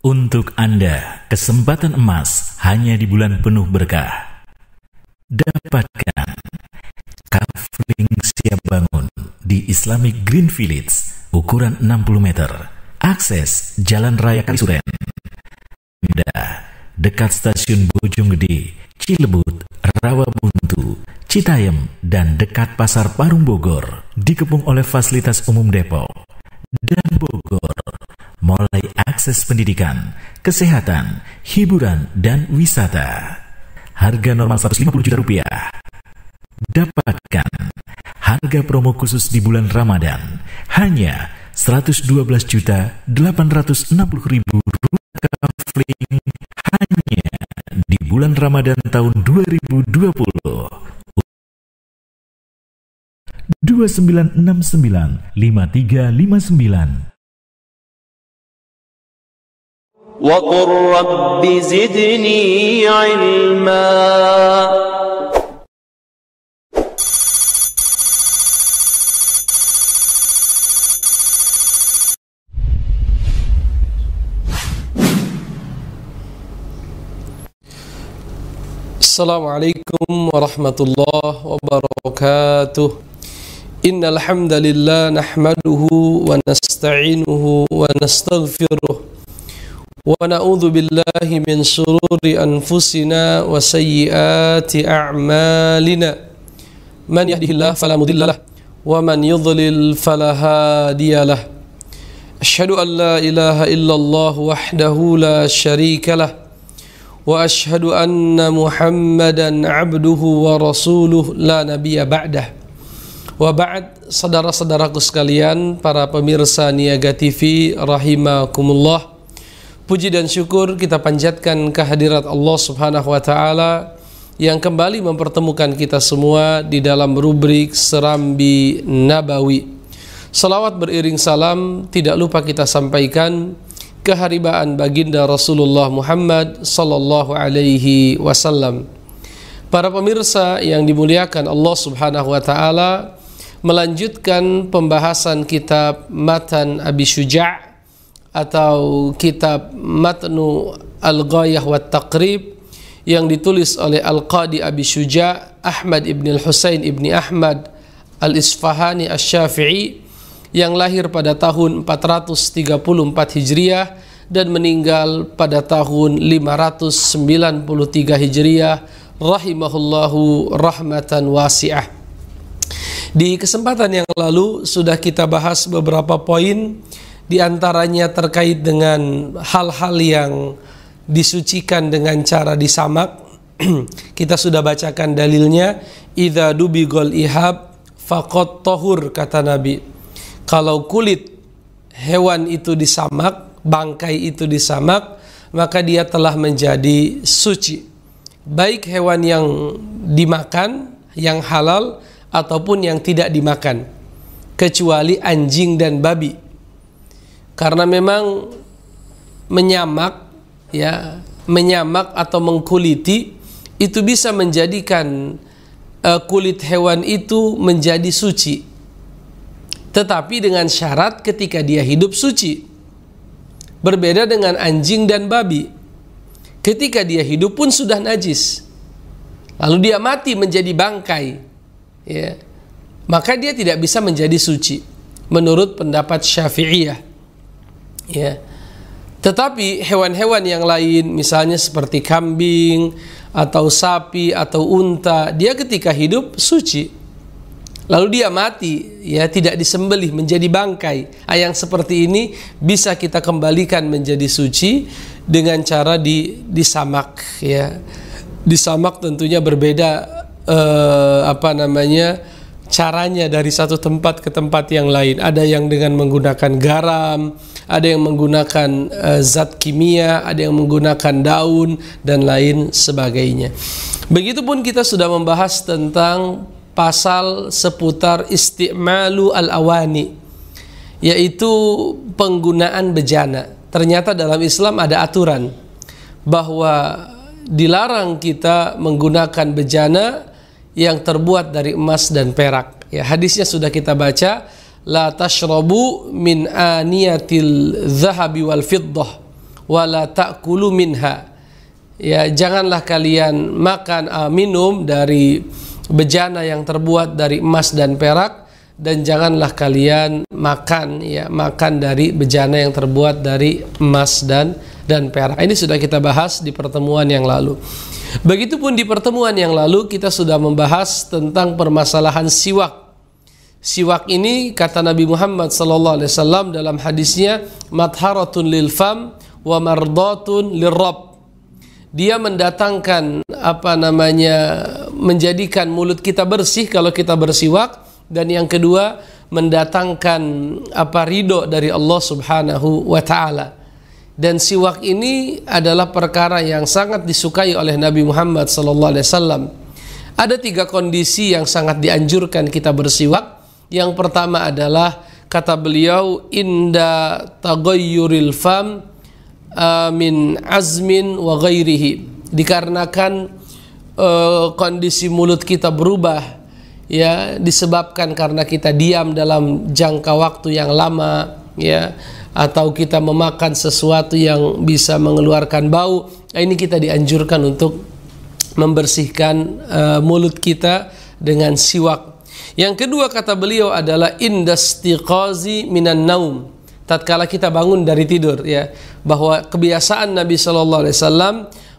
Untuk Anda, kesempatan emas hanya di bulan penuh berkah. Dapatkan Kafling siap bangun di Islamic Green Village, ukuran 60 meter. Akses Jalan Raya Kalisuren. Anda, dekat stasiun Bojonggede, Cilebut, Rawabuntu, Citayem, dan dekat Pasar Parung Bogor, dikepung oleh fasilitas umum Depok dan Bogor akses pendidikan, kesehatan, hiburan, dan wisata. Harga normal 150 juta rupiah. Dapatkan harga promo khusus di bulan Ramadan hanya 112 juta 860 ribu rupiah hanya di bulan Ramadan tahun 2020. 2969 5359 وقل رب زدني علما السلام عليكم ورحمة الله وبركاته إن الحمد لله نحمده ونستعينه ونستغفره ونعوذ بالله من شرور أنفسنا وسيئات أعمالنا من يهده الله فلا مضل له ومن يضلل فلا هادي له أشهد أن لا إله إلا الله وحده لا شريك له وأشهد أن محمدا عبده ورسوله لا نبي بعده وبعد saudara-saudaraku sekalian para pemirsa Niaga TV rahimakumullah Puji dan syukur kita panjatkan kehadirat Allah Subhanahu wa taala yang kembali mempertemukan kita semua di dalam rubrik Serambi Nabawi. Salawat beriring salam tidak lupa kita sampaikan keharibaan baginda Rasulullah Muhammad sallallahu alaihi wasallam. Para pemirsa yang dimuliakan Allah Subhanahu wa taala, melanjutkan pembahasan kitab Matan Abi Syuja' atau kitab Matnu Al-Ghayah wa Taqrib yang ditulis oleh Al-Qadi Abi Syuja Ahmad ibn Al-Husain ibn Ahmad Al-Isfahani Al-Syafi'i yang lahir pada tahun 434 Hijriah dan meninggal pada tahun 593 Hijriah rahimahullahu rahmatan wasi'ah. Di kesempatan yang lalu sudah kita bahas beberapa poin di antaranya terkait dengan hal-hal yang disucikan dengan cara disamak. Kita sudah bacakan dalilnya, idza dubigol ihab fakot tohur kata Nabi. Kalau kulit hewan itu disamak, bangkai itu disamak, maka dia telah menjadi suci. Baik hewan yang dimakan, yang halal, ataupun yang tidak dimakan, kecuali anjing dan babi karena memang menyamak ya menyamak atau mengkuliti itu bisa menjadikan uh, kulit hewan itu menjadi suci tetapi dengan syarat ketika dia hidup suci berbeda dengan anjing dan babi ketika dia hidup pun sudah najis lalu dia mati menjadi bangkai ya maka dia tidak bisa menjadi suci menurut pendapat Syafi'iyah ya tetapi hewan-hewan yang lain misalnya seperti kambing atau sapi atau unta dia ketika hidup suci lalu dia mati ya tidak disembelih menjadi bangkai ah, yang seperti ini bisa kita kembalikan menjadi suci dengan cara di disamak ya disamak tentunya berbeda eh, apa namanya caranya dari satu tempat ke tempat yang lain ada yang dengan menggunakan garam ada yang menggunakan uh, zat kimia, ada yang menggunakan daun dan lain sebagainya. Begitupun kita sudah membahas tentang pasal seputar istimalu al-awani yaitu penggunaan bejana. Ternyata dalam Islam ada aturan bahwa dilarang kita menggunakan bejana yang terbuat dari emas dan perak. Ya, hadisnya sudah kita baca la tashrabu min aniyatil zahabi wal fiddah wa la ya janganlah kalian makan uh, minum dari bejana yang terbuat dari emas dan perak dan janganlah kalian makan ya makan dari bejana yang terbuat dari emas dan dan perak. Ini sudah kita bahas di pertemuan yang lalu. Begitupun di pertemuan yang lalu kita sudah membahas tentang permasalahan siwak Siwak ini kata Nabi Muhammad sallallahu alaihi wasallam dalam hadisnya matharatun lil fam wa mardatun lirab. Dia mendatangkan apa namanya menjadikan mulut kita bersih kalau kita bersiwak dan yang kedua mendatangkan apa ridho dari Allah Subhanahu wa taala dan siwak ini adalah perkara yang sangat disukai oleh Nabi Muhammad sallallahu alaihi wasallam. Ada tiga kondisi yang sangat dianjurkan kita bersiwak. Yang pertama adalah kata beliau inda tagayyuril fam eh, min azmin wa ghairihi dikarenakan uh, kondisi mulut kita berubah ya disebabkan karena kita diam dalam jangka waktu yang lama ya atau kita memakan sesuatu yang bisa mengeluarkan bau nah, ini kita dianjurkan untuk membersihkan uh, mulut kita dengan siwak yang kedua kata beliau adalah indastiqazi minan naum. Tatkala kita bangun dari tidur ya, bahwa kebiasaan Nabi Shallallahu alaihi wasallam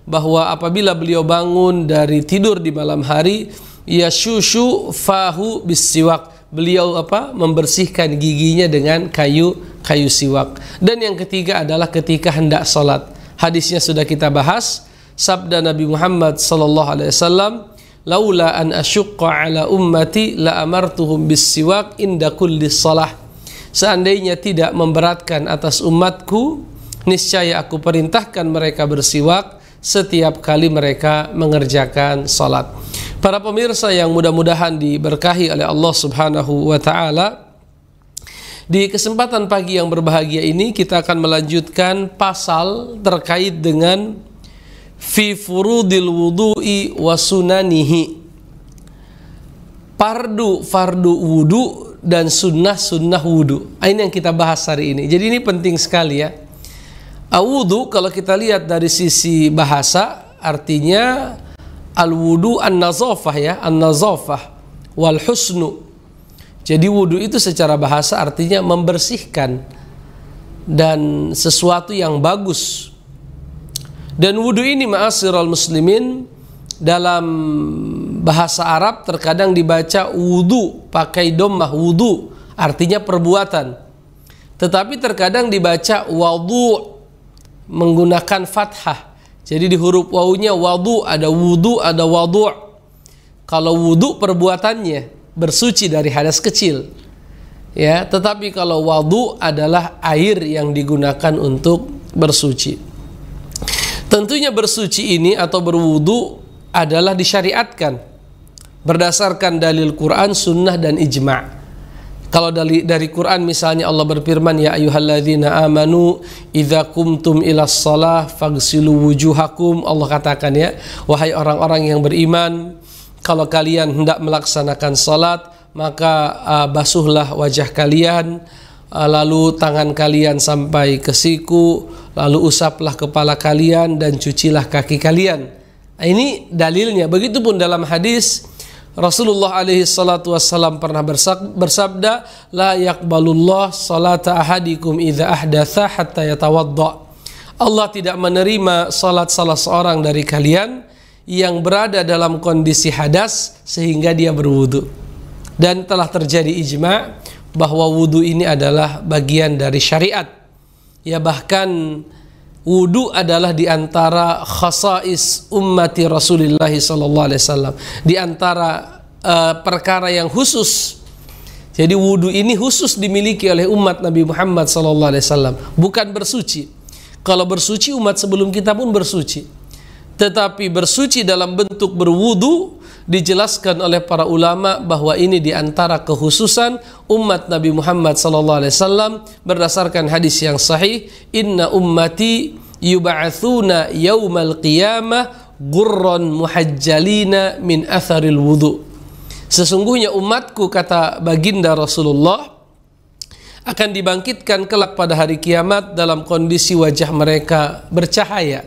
bahwa apabila beliau bangun dari tidur di malam hari, ya syushu fahu bisiwak. Beliau apa? membersihkan giginya dengan kayu kayu siwak. Dan yang ketiga adalah ketika hendak salat. Hadisnya sudah kita bahas sabda Nabi Muhammad sallallahu alaihi wasallam laula an asyqa ala ummati la amartuhum bis siwak inda kulli salah seandainya tidak memberatkan atas umatku niscaya aku perintahkan mereka bersiwak setiap kali mereka mengerjakan salat para pemirsa yang mudah-mudahan diberkahi oleh Allah Subhanahu wa taala di kesempatan pagi yang berbahagia ini kita akan melanjutkan pasal terkait dengan fi furudil wudu'i wa sunanihi fardu fardu wudu dan sunnah sunnah wudu ah, ini yang kita bahas hari ini jadi ini penting sekali ya wudu kalau kita lihat dari sisi bahasa artinya al wudu an nazofah ya an nazofah wal husnu jadi wudu itu secara bahasa artinya membersihkan dan sesuatu yang bagus dan wudhu ini ma'asyiral muslimin dalam bahasa Arab terkadang dibaca wudhu pakai domah wudhu artinya perbuatan. Tetapi terkadang dibaca wudhu menggunakan fathah. Jadi di huruf wawunya wudhu ada wudhu ada wudhu. Kalau wudhu perbuatannya bersuci dari hadas kecil. Ya, tetapi kalau wudhu adalah air yang digunakan untuk bersuci. Tentunya bersuci ini atau berwudu adalah disyariatkan berdasarkan dalil Quran, sunnah dan ijma'. Kalau dari dari Quran misalnya Allah berfirman ya ayyuhalladzina amanu idza qumtum ilas shalah fagsilu wujuhakum Allah katakan ya wahai orang-orang yang beriman kalau kalian hendak melaksanakan salat maka uh, basuhlah wajah kalian Ah, lalu tangan kalian sampai ke siku, lalu usaplah kepala kalian dan cucilah kaki kalian. Ah, ini dalilnya. Begitupun dalam hadis Rasulullah alaihi salatu wassalam pernah bersabda, "La yaqbalullah salata ahadikum idza ahdatha hatta yatawadda." Allah tidak menerima salat salah seorang dari kalian yang berada dalam kondisi hadas sehingga dia berwudu. Dan telah terjadi ijma' bahwa wudhu ini adalah bagian dari syariat. Ya bahkan wudhu adalah di antara khasais ummati Rasulullah sallallahu alaihi wasallam, di antara uh, perkara yang khusus. Jadi wudhu ini khusus dimiliki oleh umat Nabi Muhammad sallallahu alaihi wasallam, bukan bersuci. Kalau bersuci umat sebelum kita pun bersuci. Tetapi bersuci dalam bentuk berwudu dijelaskan oleh para ulama bahwa ini diantara kehususan umat Nabi Muhammad SAW berdasarkan hadis yang sahih inna ummati yub'athuna yaumal qiyamah gurran muhajjalina min atharil wudu sesungguhnya umatku kata baginda Rasulullah akan dibangkitkan kelak pada hari kiamat dalam kondisi wajah mereka bercahaya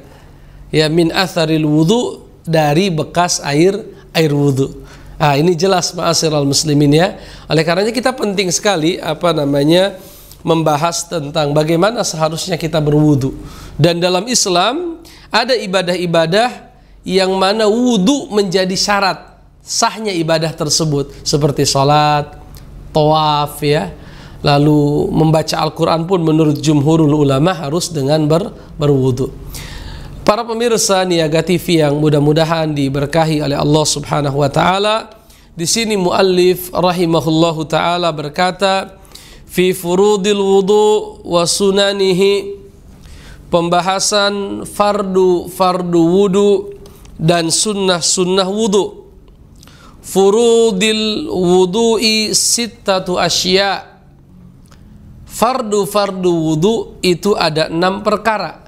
ya min atharil wudu dari bekas air air wudhu. Nah, ini jelas ma'asyiral muslimin ya. Oleh karenanya kita penting sekali apa namanya membahas tentang bagaimana seharusnya kita berwudhu. Dan dalam Islam ada ibadah-ibadah yang mana wudhu menjadi syarat sahnya ibadah tersebut seperti sholat, tawaf ya. Lalu membaca Al-Qur'an pun menurut jumhurul ulama harus dengan ber berwudhu. Para pemirsa Niaga TV yang mudah-mudahan diberkahi oleh Allah Subhanahu wa taala, di sini muallif rahimahullahu taala berkata, fi furudil wudu wa sunanihi pembahasan fardu-fardu wudu dan sunnah-sunnah wudu. Furudil wudu'i sittatu asya. Fardu-fardu wudu itu ada enam perkara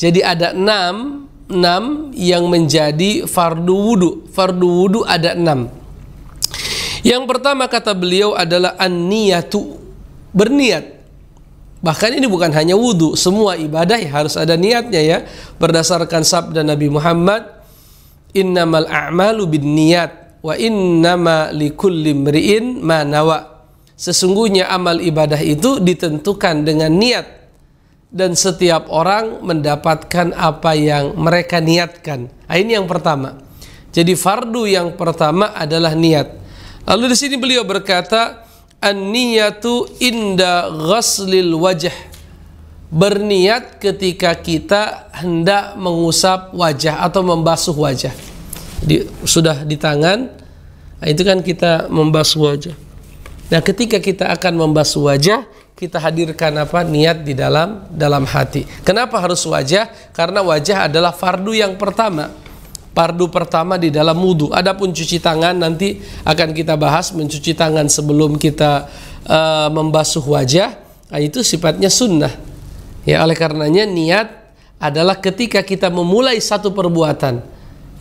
jadi ada enam, enam yang menjadi fardu wudu. Fardu wudu ada enam. Yang pertama kata beliau adalah an-niyatu, berniat. Bahkan ini bukan hanya wudu, semua ibadah ya harus ada niatnya ya. Berdasarkan sabda Nabi Muhammad, innamal a'malu bin niyat wa innama likulli mri'in ma nawa. Sesungguhnya amal ibadah itu ditentukan dengan niat dan setiap orang mendapatkan apa yang mereka niatkan. Nah, ini yang pertama. Jadi fardu yang pertama adalah niat. Lalu di sini beliau berkata, "An-niyatu inda ghaslil wajah." Berniat ketika kita hendak mengusap wajah atau membasuh wajah. Di, sudah di tangan, nah, itu kan kita membasuh wajah. Nah, ketika kita akan membasuh wajah, kita hadirkan apa niat di dalam dalam hati. Kenapa harus wajah? Karena wajah adalah fardu yang pertama. Fardu pertama di dalam wudhu. Adapun cuci tangan nanti akan kita bahas mencuci tangan sebelum kita uh, membasuh wajah. Nah, itu sifatnya sunnah. Ya oleh karenanya niat adalah ketika kita memulai satu perbuatan.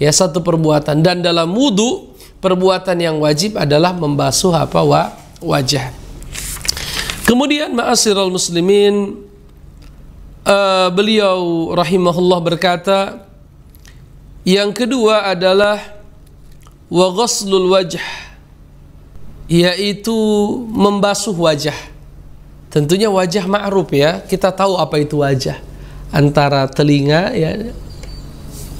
Ya satu perbuatan dan dalam wudhu perbuatan yang wajib adalah membasuh apa wa, wajah. Kemudian maasirul muslimin uh, beliau rahimahullah berkata yang kedua adalah wa ghaslul wajh yaitu membasuh wajah. Tentunya wajah ma'ruf ya, kita tahu apa itu wajah. Antara telinga ya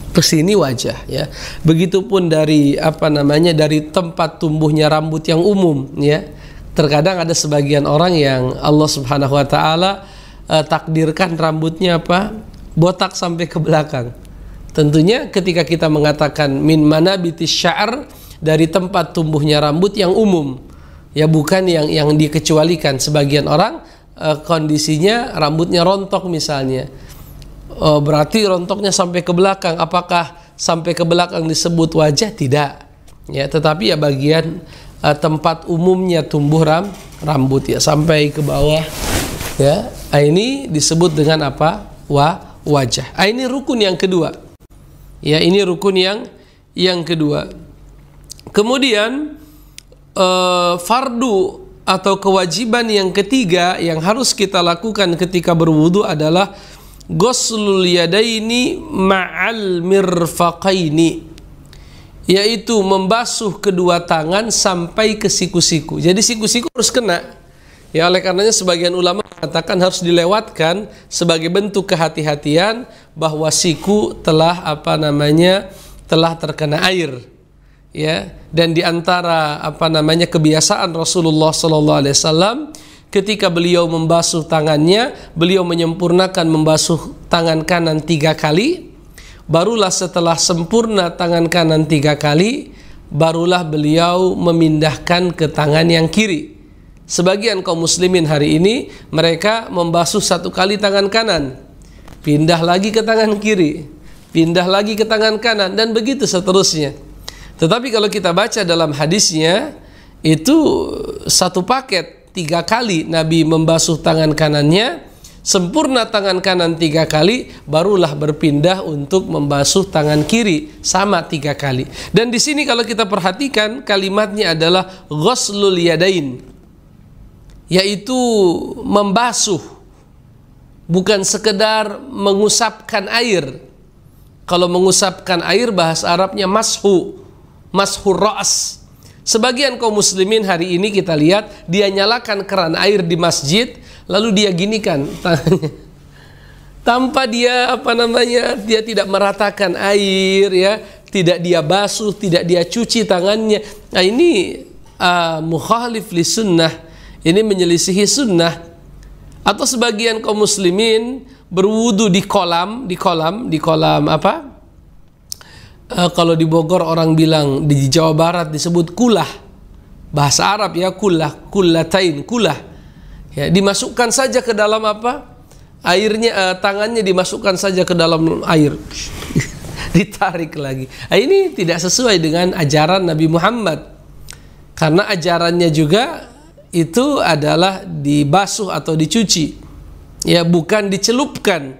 ke wajah ya. Begitupun dari apa namanya dari tempat tumbuhnya rambut yang umum ya terkadang ada sebagian orang yang Allah Subhanahu wa taala eh, takdirkan rambutnya apa? botak sampai ke belakang. Tentunya ketika kita mengatakan min mana bitis syar dari tempat tumbuhnya rambut yang umum, ya bukan yang yang dikecualikan sebagian orang eh, kondisinya rambutnya rontok misalnya. Eh, berarti rontoknya sampai ke belakang. Apakah sampai ke belakang disebut wajah? Tidak. Ya, tetapi ya bagian uh, tempat umumnya tumbuh ram rambut ya sampai ke bawah ya eh, ini disebut dengan apa wa wajah eh, ini rukun yang kedua ya ini rukun yang yang kedua kemudian uh, fardu atau kewajiban yang ketiga yang harus kita lakukan ketika berwudu adalah goslul yadaini ma'al mirfaqaini yaitu membasuh kedua tangan sampai ke siku-siku. Jadi siku-siku harus kena. Ya oleh karenanya sebagian ulama mengatakan harus dilewatkan sebagai bentuk kehati-hatian bahwa siku telah apa namanya telah terkena air. Ya, dan di antara apa namanya kebiasaan Rasulullah sallallahu alaihi wasallam ketika beliau membasuh tangannya, beliau menyempurnakan membasuh tangan kanan tiga kali barulah setelah sempurna tangan kanan tiga kali, barulah beliau memindahkan ke tangan yang kiri. Sebagian kaum muslimin hari ini, mereka membasuh satu kali tangan kanan, pindah lagi ke tangan kiri, pindah lagi ke tangan kanan, dan begitu seterusnya. Tetapi kalau kita baca dalam hadisnya, itu satu paket, tiga kali Nabi membasuh tangan kanannya, sempurna tangan kanan tiga kali, barulah berpindah untuk membasuh tangan kiri sama tiga kali. Dan di sini kalau kita perhatikan kalimatnya adalah ghuslul yadain, yaitu membasuh, bukan sekedar mengusapkan air. Kalau mengusapkan air bahasa Arabnya mashu, mashu ras. Sebagian kaum muslimin hari ini kita lihat dia nyalakan keran air di masjid, lalu dia gini kan tanpa dia apa namanya dia tidak meratakan air ya tidak dia basuh tidak dia cuci tangannya nah ini uh, mukhalif li sunnah ini menyelisihi sunnah atau sebagian kaum muslimin berwudu di kolam di kolam di kolam apa uh, kalau di Bogor orang bilang di Jawa Barat disebut kulah bahasa Arab ya kulah kulatain kulah ya dimasukkan saja ke dalam apa airnya eh, tangannya dimasukkan saja ke dalam air ditarik lagi nah, ini tidak sesuai dengan ajaran Nabi Muhammad karena ajarannya juga itu adalah dibasuh atau dicuci ya bukan dicelupkan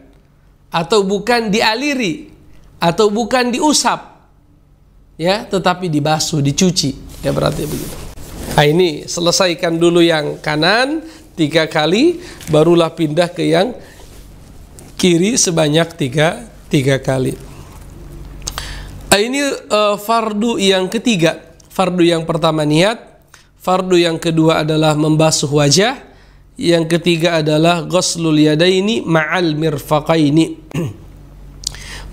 atau bukan dialiri atau bukan diusap ya tetapi dibasuh dicuci ya berarti begitu nah ini selesaikan dulu yang kanan tiga kali barulah pindah ke yang kiri sebanyak tiga tiga kali ah, ini uh, fardu yang ketiga fardu yang pertama niat fardu yang kedua adalah membasuh wajah yang ketiga adalah ghuslul yadaini ma'al mirfaqaini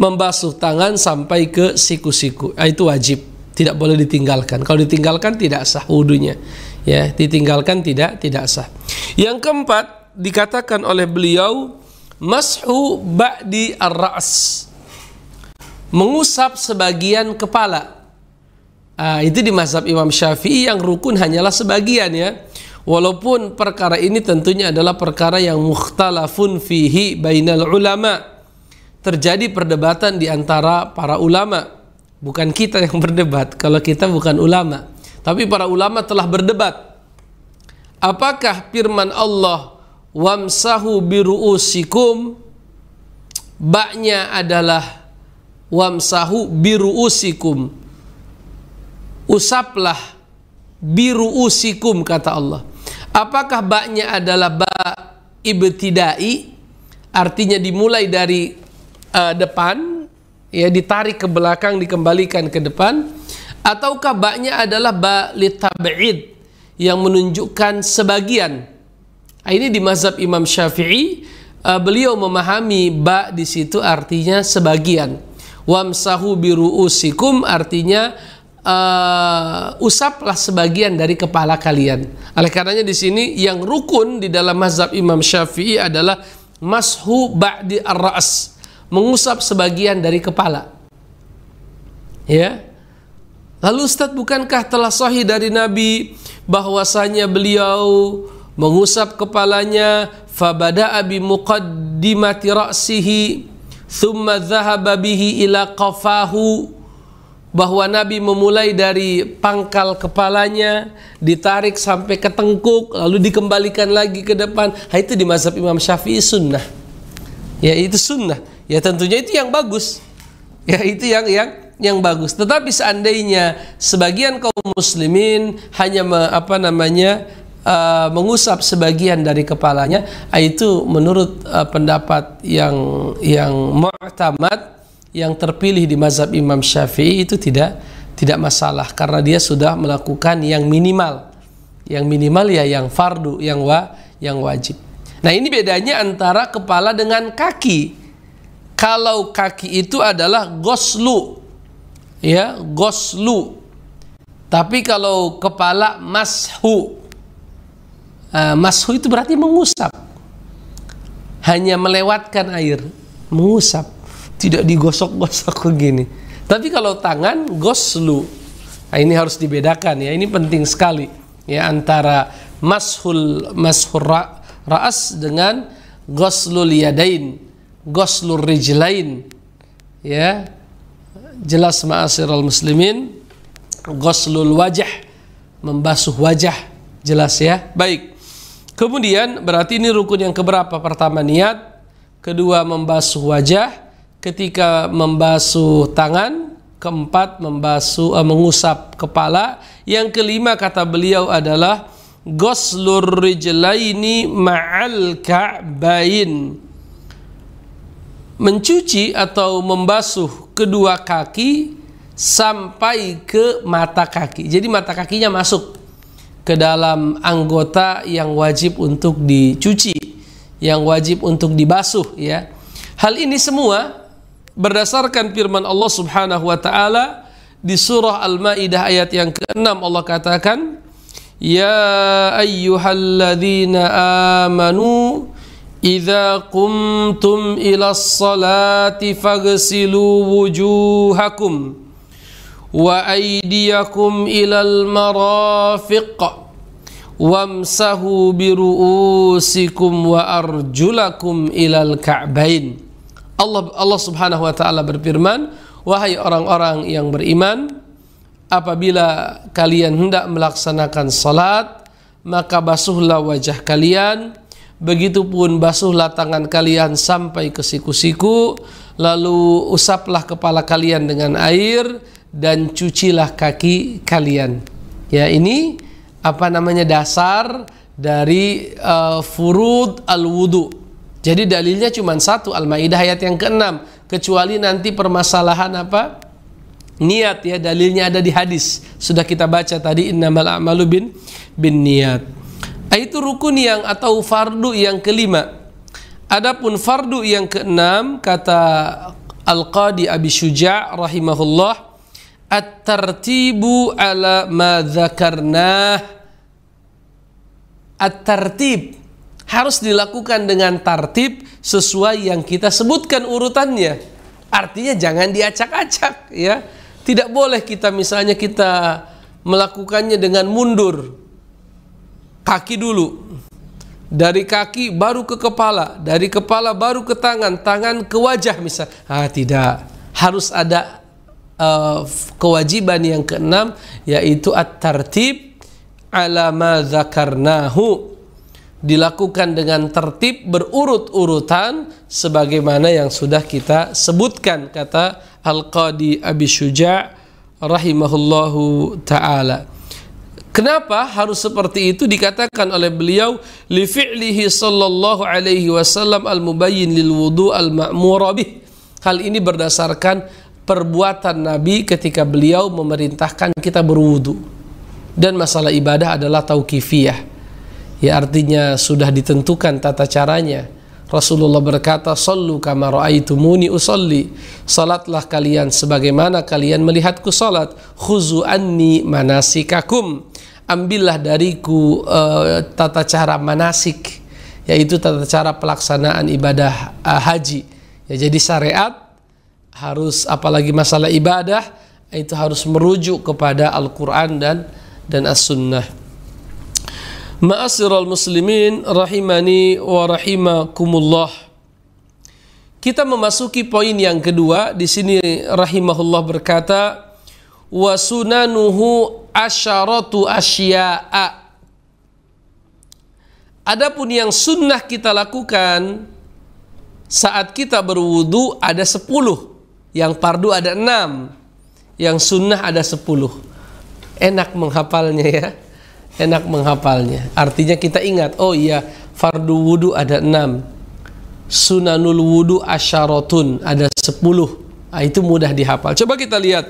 membasuh tangan sampai ke siku-siku ah, itu wajib tidak boleh ditinggalkan. Kalau ditinggalkan tidak sah wudunya. Ya, ditinggalkan tidak tidak sah. Yang keempat dikatakan oleh beliau mashu ba'di ar-ra's. Mengusap sebagian kepala. Ah, itu di mazhab Imam Syafi'i yang rukun hanyalah sebagian ya. Walaupun perkara ini tentunya adalah perkara yang mukhtalafun fihi bainal ulama. Terjadi perdebatan di antara para ulama Bukan kita yang berdebat, kalau kita bukan ulama. Tapi para ulama telah berdebat. Apakah firman Allah wamsahu biruusikum baknya adalah wamsahu biruusikum usaplah biruusikum kata Allah apakah baknya adalah ba ibtidai artinya dimulai dari uh, depan ya ditarik ke belakang dikembalikan ke depan ataukah baknya adalah ba litab'id yang menunjukkan sebagian ah, ini di mazhab Imam Syafi'i ah, beliau memahami ba di situ artinya sebagian wamsahu biruusikum artinya uh, usaplah sebagian dari kepala kalian. Oleh karenanya di sini yang rukun di dalam mazhab Imam Syafi'i adalah mashu ba'di ar-ra's mengusap sebagian dari kepala. Ya. Lalu Ustaz bukankah telah sahih dari Nabi bahwasanya beliau mengusap kepalanya fabada'a bi muqaddimati ra'sihi thumma dhahaba bihi ila qafahu bahwa Nabi memulai dari pangkal kepalanya ditarik sampai ke tengkuk lalu dikembalikan lagi ke depan nah, itu di mazhab Imam Syafi'i sunnah ya itu sunnah ya tentunya itu yang bagus ya itu yang yang yang bagus tetapi seandainya sebagian kaum muslimin hanya me, apa namanya uh, mengusap sebagian dari kepalanya ah, itu menurut uh, pendapat yang yang mu'tamad yang terpilih di mazhab Imam Syafi'i itu tidak tidak masalah karena dia sudah melakukan yang minimal yang minimal ya yang fardu yang wa yang wajib nah ini bedanya antara kepala dengan kaki kalau kaki itu adalah goslu ya goslu tapi kalau kepala mashu uh, mashu itu berarti mengusap hanya melewatkan air mengusap tidak digosok-gosok begini tapi kalau tangan goslu nah, ini harus dibedakan ya ini penting sekali ya antara mashul mashur ra, raas dengan goslul yadain Goslur rijlain ya jelas al muslimin Goslul wajah membasuh wajah jelas ya baik kemudian berarti ini rukun yang keberapa pertama niat kedua membasuh wajah ketika membasuh tangan keempat membasuh uh, mengusap kepala yang kelima kata beliau adalah goslur rijlaini ma'al ka'bain mencuci atau membasuh kedua kaki sampai ke mata kaki. Jadi mata kakinya masuk ke dalam anggota yang wajib untuk dicuci, yang wajib untuk dibasuh ya. Hal ini semua berdasarkan firman Allah Subhanahu wa taala di surah Al-Maidah ayat yang ke-6 Allah katakan, "Ya ayyuhalladzina amanu" إذا قمتم إلى الصلاة فاغسلوا وجوهكم وأيديكم إلى المرافق وامسحوا برؤوسكم وأرجلكم إلى الكعبين Allah Allah Subhanahu wa taala berfirman wahai orang-orang yang beriman apabila kalian hendak melaksanakan salat maka basuhlah wajah kalian Begitupun basuhlah tangan kalian sampai ke siku-siku, lalu usaplah kepala kalian dengan air dan cucilah kaki kalian. Ya, ini apa namanya dasar dari uh, furud al-wudu. Jadi dalilnya cuma satu Al-Maidah ayat yang keenam, kecuali nanti permasalahan apa? Niat ya, dalilnya ada di hadis. Sudah kita baca tadi innamal a'malu bin bin niat. Ah, itu rukun yang atau fardu yang kelima. Adapun fardu yang keenam kata Al-Qadi Abi Syuja' rahimahullah At-tartibu ala ma dzakarna At-tartib harus dilakukan dengan tartib sesuai yang kita sebutkan urutannya. Artinya jangan diacak-acak ya. Tidak boleh kita misalnya kita melakukannya dengan mundur kaki dulu. Dari kaki baru ke kepala, dari kepala baru ke tangan, tangan ke wajah misal. Ah tidak, harus ada uh, kewajiban yang keenam yaitu at-tartib ala ma zakarnahu dilakukan dengan tertib berurut-urutan sebagaimana yang sudah kita sebutkan kata Al-Qadi Abi Syuja' rahimahullahu taala. Kenapa harus seperti itu dikatakan oleh beliau li fi'lihi sallallahu alaihi wasallam al mubayyin lil wudu al bih. Hal ini berdasarkan perbuatan Nabi ketika beliau memerintahkan kita berwudu. Dan masalah ibadah adalah tauqifiyah. Ya artinya sudah ditentukan tata caranya. Rasulullah berkata, "Sallu kama raaitumuni usolli." Salatlah kalian sebagaimana kalian melihatku salat. Khuzu anni manasikakum. Ambillah dariku uh, tata cara manasik, yaitu tata cara pelaksanaan ibadah uh, haji. Ya, jadi syariat harus apalagi masalah ibadah itu harus merujuk kepada Al-Qur'an dan dan As-Sunnah. Maasirul muslimin rahimani wa rahimakumullah. Kita memasuki poin yang kedua di sini rahimahullah berkata wa sunanuhu asyaratu asya'a. Adapun yang sunnah kita lakukan saat kita berwudu ada sepuluh, yang pardu ada enam, yang sunnah ada sepuluh. Enak menghafalnya ya enak menghafalnya. Artinya kita ingat, oh iya, fardu wudu ada enam. Sunanul wudu asyaratun ada sepuluh. Nah, itu mudah dihafal. Coba kita lihat.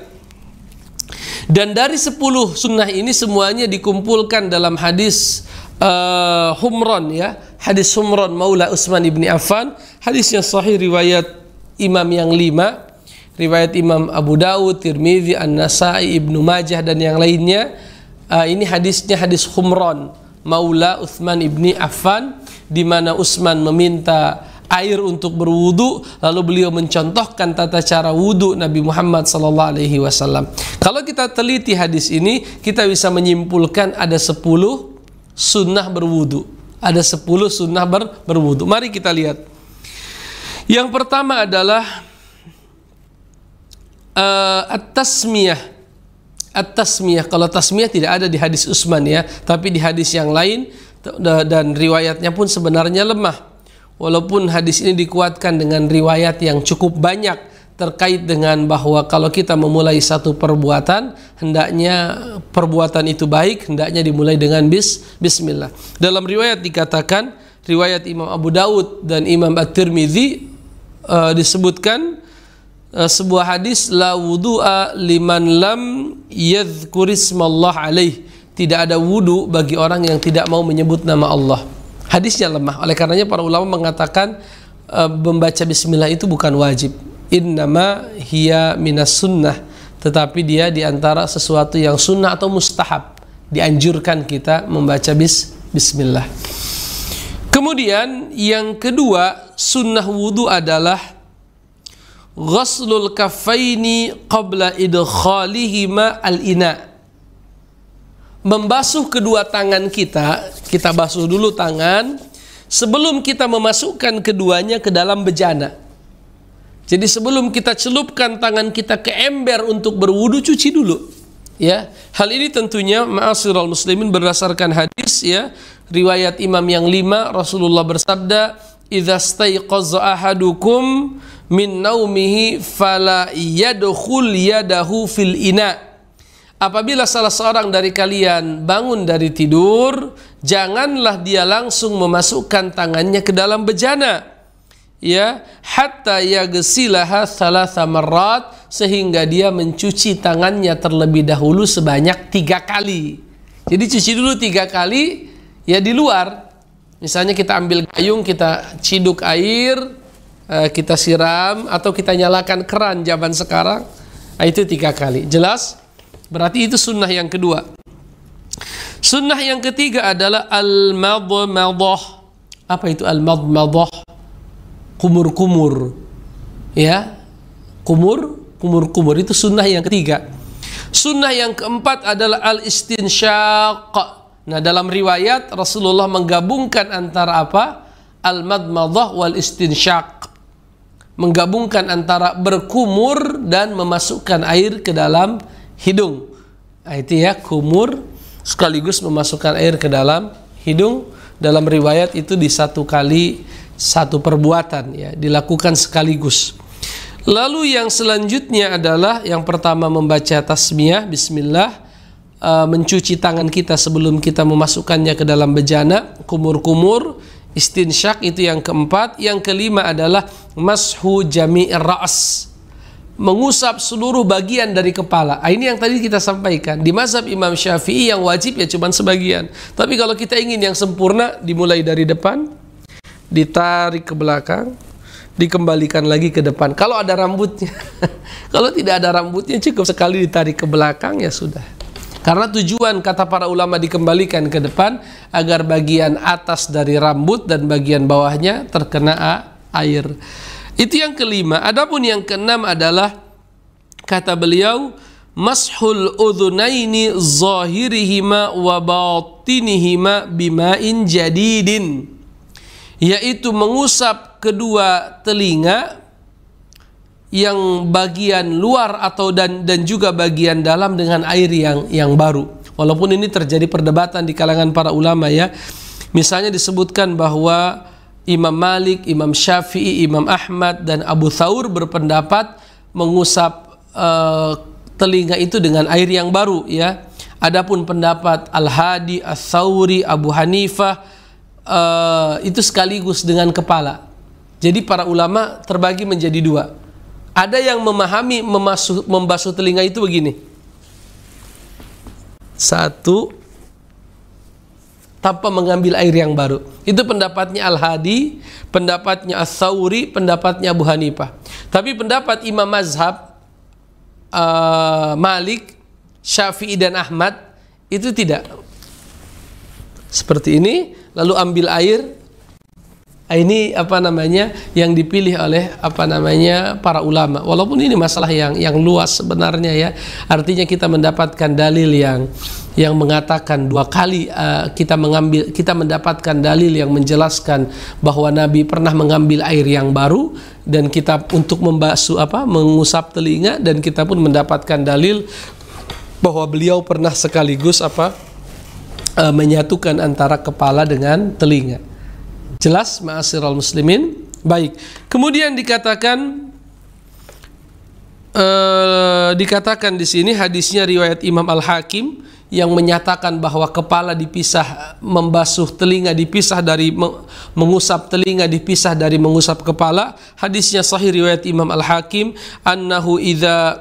Dan dari sepuluh sunnah ini semuanya dikumpulkan dalam hadis uh, Humron ya. Hadis Humron Maula Utsman ibni Affan. Hadis yang sahih riwayat imam yang lima riwayat Imam Abu Dawud, Tirmidzi, An-Nasai, Ibnu Majah dan yang lainnya uh, ini hadisnya hadis Khumron Maula Uthman ibni Affan di mana Utsman meminta air untuk berwudu lalu beliau mencontohkan tata cara wudu Nabi Muhammad sallallahu alaihi wasallam. Kalau kita teliti hadis ini, kita bisa menyimpulkan ada 10 sunnah berwudu. Ada 10 sunnah ber berwudu. Mari kita lihat. Yang pertama adalah uh, at-tasmiyah at-tasmiyah. Kalau tasmiyah tidak ada di hadis Utsman ya, tapi di hadis yang lain dan riwayatnya pun sebenarnya lemah. Walaupun hadis ini dikuatkan dengan riwayat yang cukup banyak terkait dengan bahwa kalau kita memulai satu perbuatan hendaknya perbuatan itu baik hendaknya dimulai dengan bis bismillah. Dalam riwayat dikatakan riwayat Imam Abu Daud dan Imam At-Tirmidzi uh, eh, disebutkan Eh, sebuah hadis la wudu'a liman lam yadhkurismallah alaih tidak ada wudu bagi orang yang tidak mau menyebut nama Allah hadisnya lemah oleh karenanya para ulama mengatakan e, membaca bismillah itu bukan wajib innama hiya minas sunnah tetapi dia diantara sesuatu yang sunnah atau mustahab dianjurkan kita membaca bis bismillah kemudian yang kedua sunnah wudu adalah ghuslul kafaini qabla idkhalihima al-ina membasuh kedua tangan kita kita basuh dulu tangan sebelum kita memasukkan keduanya ke dalam bejana jadi sebelum kita celupkan tangan kita ke ember untuk berwudu cuci dulu ya hal ini tentunya ma'asirul muslimin berdasarkan hadis ya riwayat imam yang lima Rasulullah bersabda idza staiqaza ahadukum min naumihi fala yadkhul yadahu fil ina Apabila salah seorang dari kalian bangun dari tidur, janganlah dia langsung memasukkan tangannya ke dalam bejana. Ya, hatta yagsilaha thalatha marrat sehingga dia mencuci tangannya terlebih dahulu sebanyak tiga kali. Jadi cuci dulu tiga kali ya di luar. Misalnya kita ambil gayung, kita ciduk air, Eh, kita siram atau kita nyalakan keran zaman sekarang ah, itu tiga kali jelas berarti itu sunnah yang kedua sunnah yang ketiga adalah al-madmadah apa itu al-madmadah kumur-kumur ya kumur kumur-kumur itu sunnah yang ketiga sunnah yang keempat adalah al istinshaq nah dalam riwayat Rasulullah menggabungkan antara apa al-madmadah wal istinshaq menggabungkan antara berkumur dan memasukkan air ke dalam hidung. Nah, itu ya kumur sekaligus memasukkan air ke dalam hidung. Dalam riwayat itu di satu kali satu perbuatan ya dilakukan sekaligus. Lalu yang selanjutnya adalah yang pertama membaca tasmiyah bismillah uh, mencuci tangan kita sebelum kita memasukkannya ke dalam bejana kumur-kumur Istinsyak itu yang keempat. Yang kelima adalah mashu jami'ir ra's. Mengusap seluruh bagian dari kepala. Ah, ini yang tadi kita sampaikan. Di mazhab Imam Syafi'i yang wajib ya cuman sebagian. Tapi kalau kita ingin yang sempurna dimulai dari depan, ditarik ke belakang, dikembalikan lagi ke depan. Kalau ada rambutnya, kalau tidak ada rambutnya cukup sekali ditarik ke belakang ya sudah. Karena tujuan kata para ulama dikembalikan ke depan agar bagian atas dari rambut dan bagian bawahnya terkena air. Itu yang kelima. Adapun yang keenam adalah kata beliau mashul udhunaini zahirihima wa batinihima bima'in jadidin yaitu mengusap kedua telinga yang bagian luar atau dan dan juga bagian dalam dengan air yang yang baru. Walaupun ini terjadi perdebatan di kalangan para ulama ya. Misalnya disebutkan bahwa Imam Malik, Imam Syafi'i, Imam Ahmad dan Abu Thaur berpendapat mengusap uh, telinga itu dengan air yang baru ya. Adapun pendapat Al-Hadi, Al-Thawri, Abu Hanifah uh, itu sekaligus dengan kepala. Jadi para ulama terbagi menjadi dua ada yang memahami memasuh, membasuh telinga itu begini. Satu tanpa mengambil air yang baru. Itu pendapatnya Al-Hadi, pendapatnya As-Sauri, pendapatnya Abu Hanifah. Tapi pendapat Imam Mazhab uh, Malik, Syafi'i dan Ahmad itu tidak. Seperti ini, lalu ambil air Ah, ini apa namanya yang dipilih oleh apa namanya para ulama walaupun ini masalah yang yang luas sebenarnya ya artinya kita mendapatkan dalil yang yang mengatakan dua kali uh, kita mengambil kita mendapatkan dalil yang menjelaskan bahwa Nabi pernah mengambil air yang baru dan kita untuk membasuh apa mengusap telinga dan kita pun mendapatkan dalil bahwa beliau pernah sekaligus apa uh, menyatukan antara kepala dengan telinga Jelas ma'asirul muslimin. Baik. Kemudian dikatakan uh, dikatakan di sini hadisnya riwayat Imam Al-Hakim yang menyatakan bahwa kepala dipisah, membasuh telinga dipisah dari mengusap telinga dipisah dari mengusap kepala. Hadisnya sahih riwayat Imam Al-Hakim annahu idza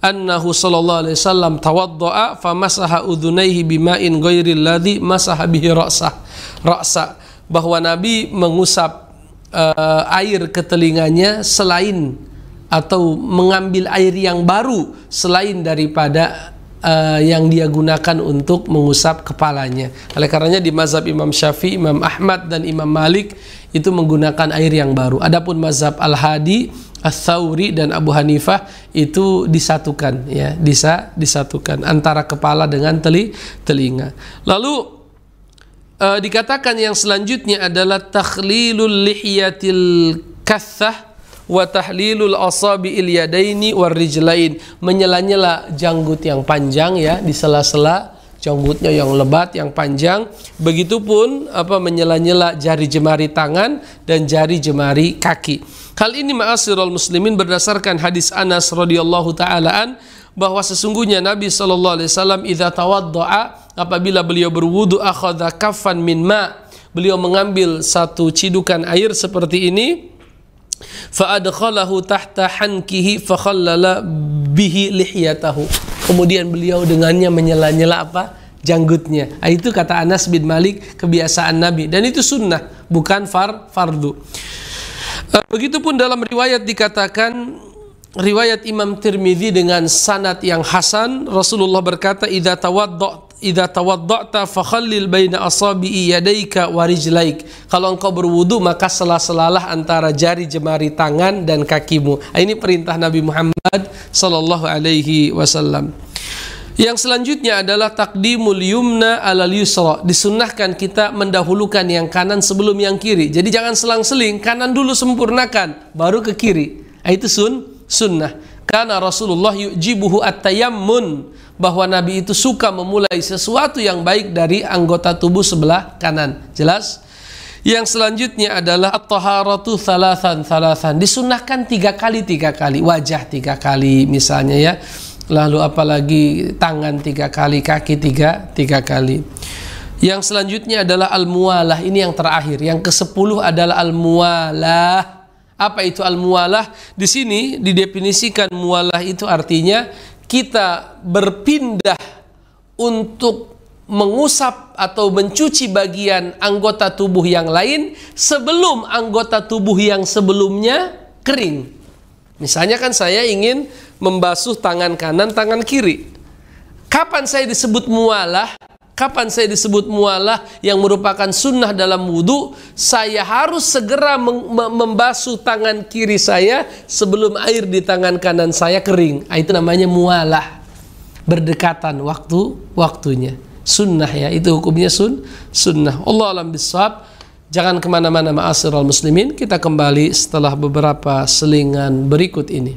annahu sallallahu alaihi wasallam tawaddaa famasaha udhunaihi bima'in ghairil ladzi masaha bihi ra'sah. Ra'sa bahwa Nabi mengusap uh, air ke telinganya selain atau mengambil air yang baru selain daripada uh, yang dia gunakan untuk mengusap kepalanya. Oleh karenanya di mazhab Imam Syafi'i, Imam Ahmad dan Imam Malik itu menggunakan air yang baru. Adapun mazhab Al-Hadi, Ats-Tsauri dan Abu Hanifah itu disatukan ya, bisa disatukan antara kepala dengan teli telinga. Lalu uh, dikatakan yang selanjutnya adalah takhlilul lihiyatil kathah wa tahlilul il yadaini war rijlain menyela-nyela janggut yang panjang ya di sela-sela janggutnya yang lebat yang panjang begitupun apa menyela-nyela jari jemari tangan dan jari jemari kaki hal ini ma'asirul muslimin berdasarkan hadis Anas radhiyallahu taalaan bahwa sesungguhnya Nabi Shallallahu Alaihi Wasallam idza apabila beliau berwudu akhadha kafan min ma beliau mengambil satu cidukan air seperti ini faadkhalahu tahta hankihi fakhallala bihi lihyatahu kemudian beliau dengannya menyela-nyela apa janggutnya ah, itu kata Anas bin Malik kebiasaan Nabi dan itu sunnah bukan far fardu ah, begitupun dalam riwayat dikatakan riwayat Imam Tirmidzi dengan sanad yang hasan Rasulullah berkata idza tawadda idza tawadda'ta fakhallil baina asabi'i yadayka wa rijlaik kalau engkau berwudu maka selah selalah antara jari jemari tangan dan kakimu ah, ini perintah Nabi Muhammad sallallahu alaihi wasallam yang selanjutnya adalah takdimul yumna alal yusra. Disunnahkan kita mendahulukan yang kanan sebelum yang kiri. Jadi jangan selang-seling, kanan dulu sempurnakan, baru ke kiri. Ah, itu sun sunnah. Karena Rasulullah yujibuhu at-tayammun bahwa Nabi itu suka memulai sesuatu yang baik dari anggota tubuh sebelah kanan. Jelas? Yang selanjutnya adalah at-taharatu thalathan thalathan. Disunahkan tiga kali tiga kali, wajah tiga kali misalnya ya. Lalu apalagi tangan tiga kali, kaki tiga, tiga kali. Yang selanjutnya adalah al-mualah. Ini yang terakhir. Yang ke 10 adalah al-mualah apa itu al mualah Di sini didefinisikan muwalah itu artinya kita berpindah untuk mengusap atau mencuci bagian anggota tubuh yang lain sebelum anggota tubuh yang sebelumnya kering. Misalnya kan saya ingin membasuh tangan kanan, tangan kiri. Kapan saya disebut mualah? Kapan saya disebut mualah yang merupakan sunnah dalam wudhu? Saya harus segera membasuh tangan kiri saya sebelum air di tangan kanan saya kering. Ah, itu namanya mualah. Berdekatan waktu waktunya. Sunnah ya, itu hukumnya sun sunnah. Allah alam bisawab. Jangan kemana-mana al muslimin. Kita kembali setelah beberapa selingan berikut ini.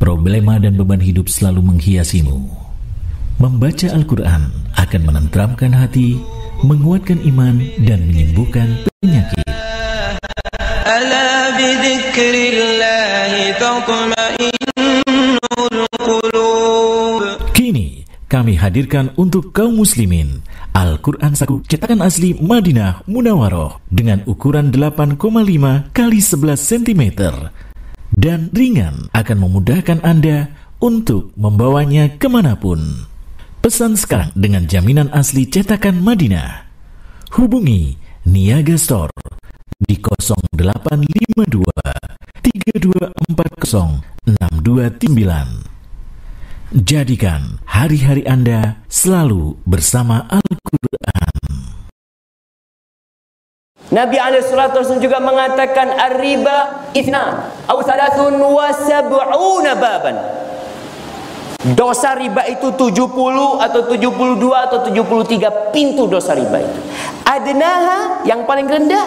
Problema dan beban hidup selalu menghiasimu. Membaca Al-Quran akan menentramkan hati, menguatkan iman, dan menyembuhkan penyakit. Kini kami hadirkan untuk kaum muslimin Al-Quran Saku cetakan asli Madinah Munawaroh dengan ukuran 8,5 x 11 cm dan ringan akan memudahkan Anda untuk membawanya kemanapun. Pesan sekarang dengan jaminan asli cetakan Madinah. Hubungi Niaga Store di 0852 3240 629. Jadikan hari-hari Anda selalu bersama Al-Quran. Nabi SAW juga mengatakan Arriba ifna au salatun wa sab'una baban Dosa riba itu 70 atau 72 atau 73 pintu dosa riba itu. Adnaha yang paling rendah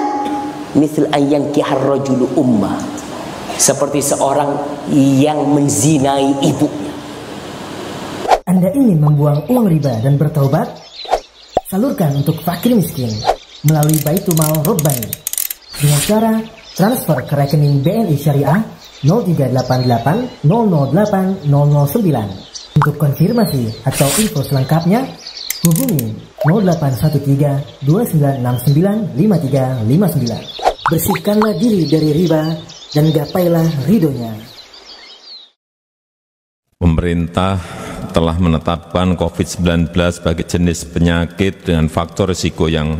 misal ayyan kihar rajulu ummah. Seperti seorang yang menzinai ibunya. Anda ingin membuang uang riba dan bertaubat? Salurkan untuk fakir miskin melalui Baitumal Mal dengan cara transfer ke rekening BNI Syariah 0388 008 Untuk konfirmasi atau info selengkapnya, hubungi 0813 2969 5359. Bersihkanlah diri dari riba dan gapailah ridhonya. Pemerintah telah menetapkan COVID-19 sebagai jenis penyakit dengan faktor risiko yang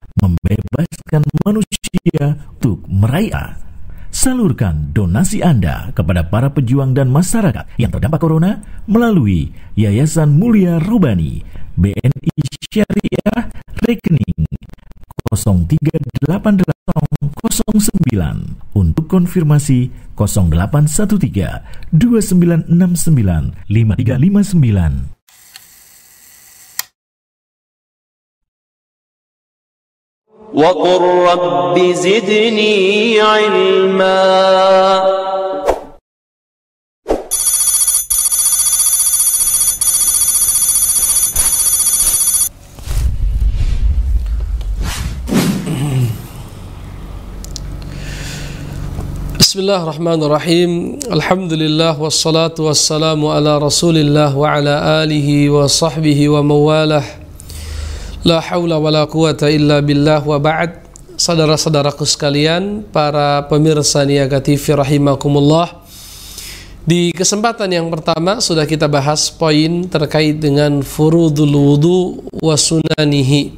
membebaskan manusia untuk meraih. Salurkan donasi Anda kepada para pejuang dan masyarakat yang terdampak corona melalui Yayasan Mulia Robani BNI Syariah rekening 038809 untuk konfirmasi 0813 2969 5359 وقل رب زدني علما بسم الله الرحمن الرحيم الحمد لله والصلاة والسلام على رسول الله وعلى آله وصحبه ومواله La haula la quwata illa billah wa ba'd. Saudara-saudaraku sekalian, para pemirsa Niaga TV rahimakumullah. Di kesempatan yang pertama sudah kita bahas poin terkait dengan furudul wudu wa sunanihi.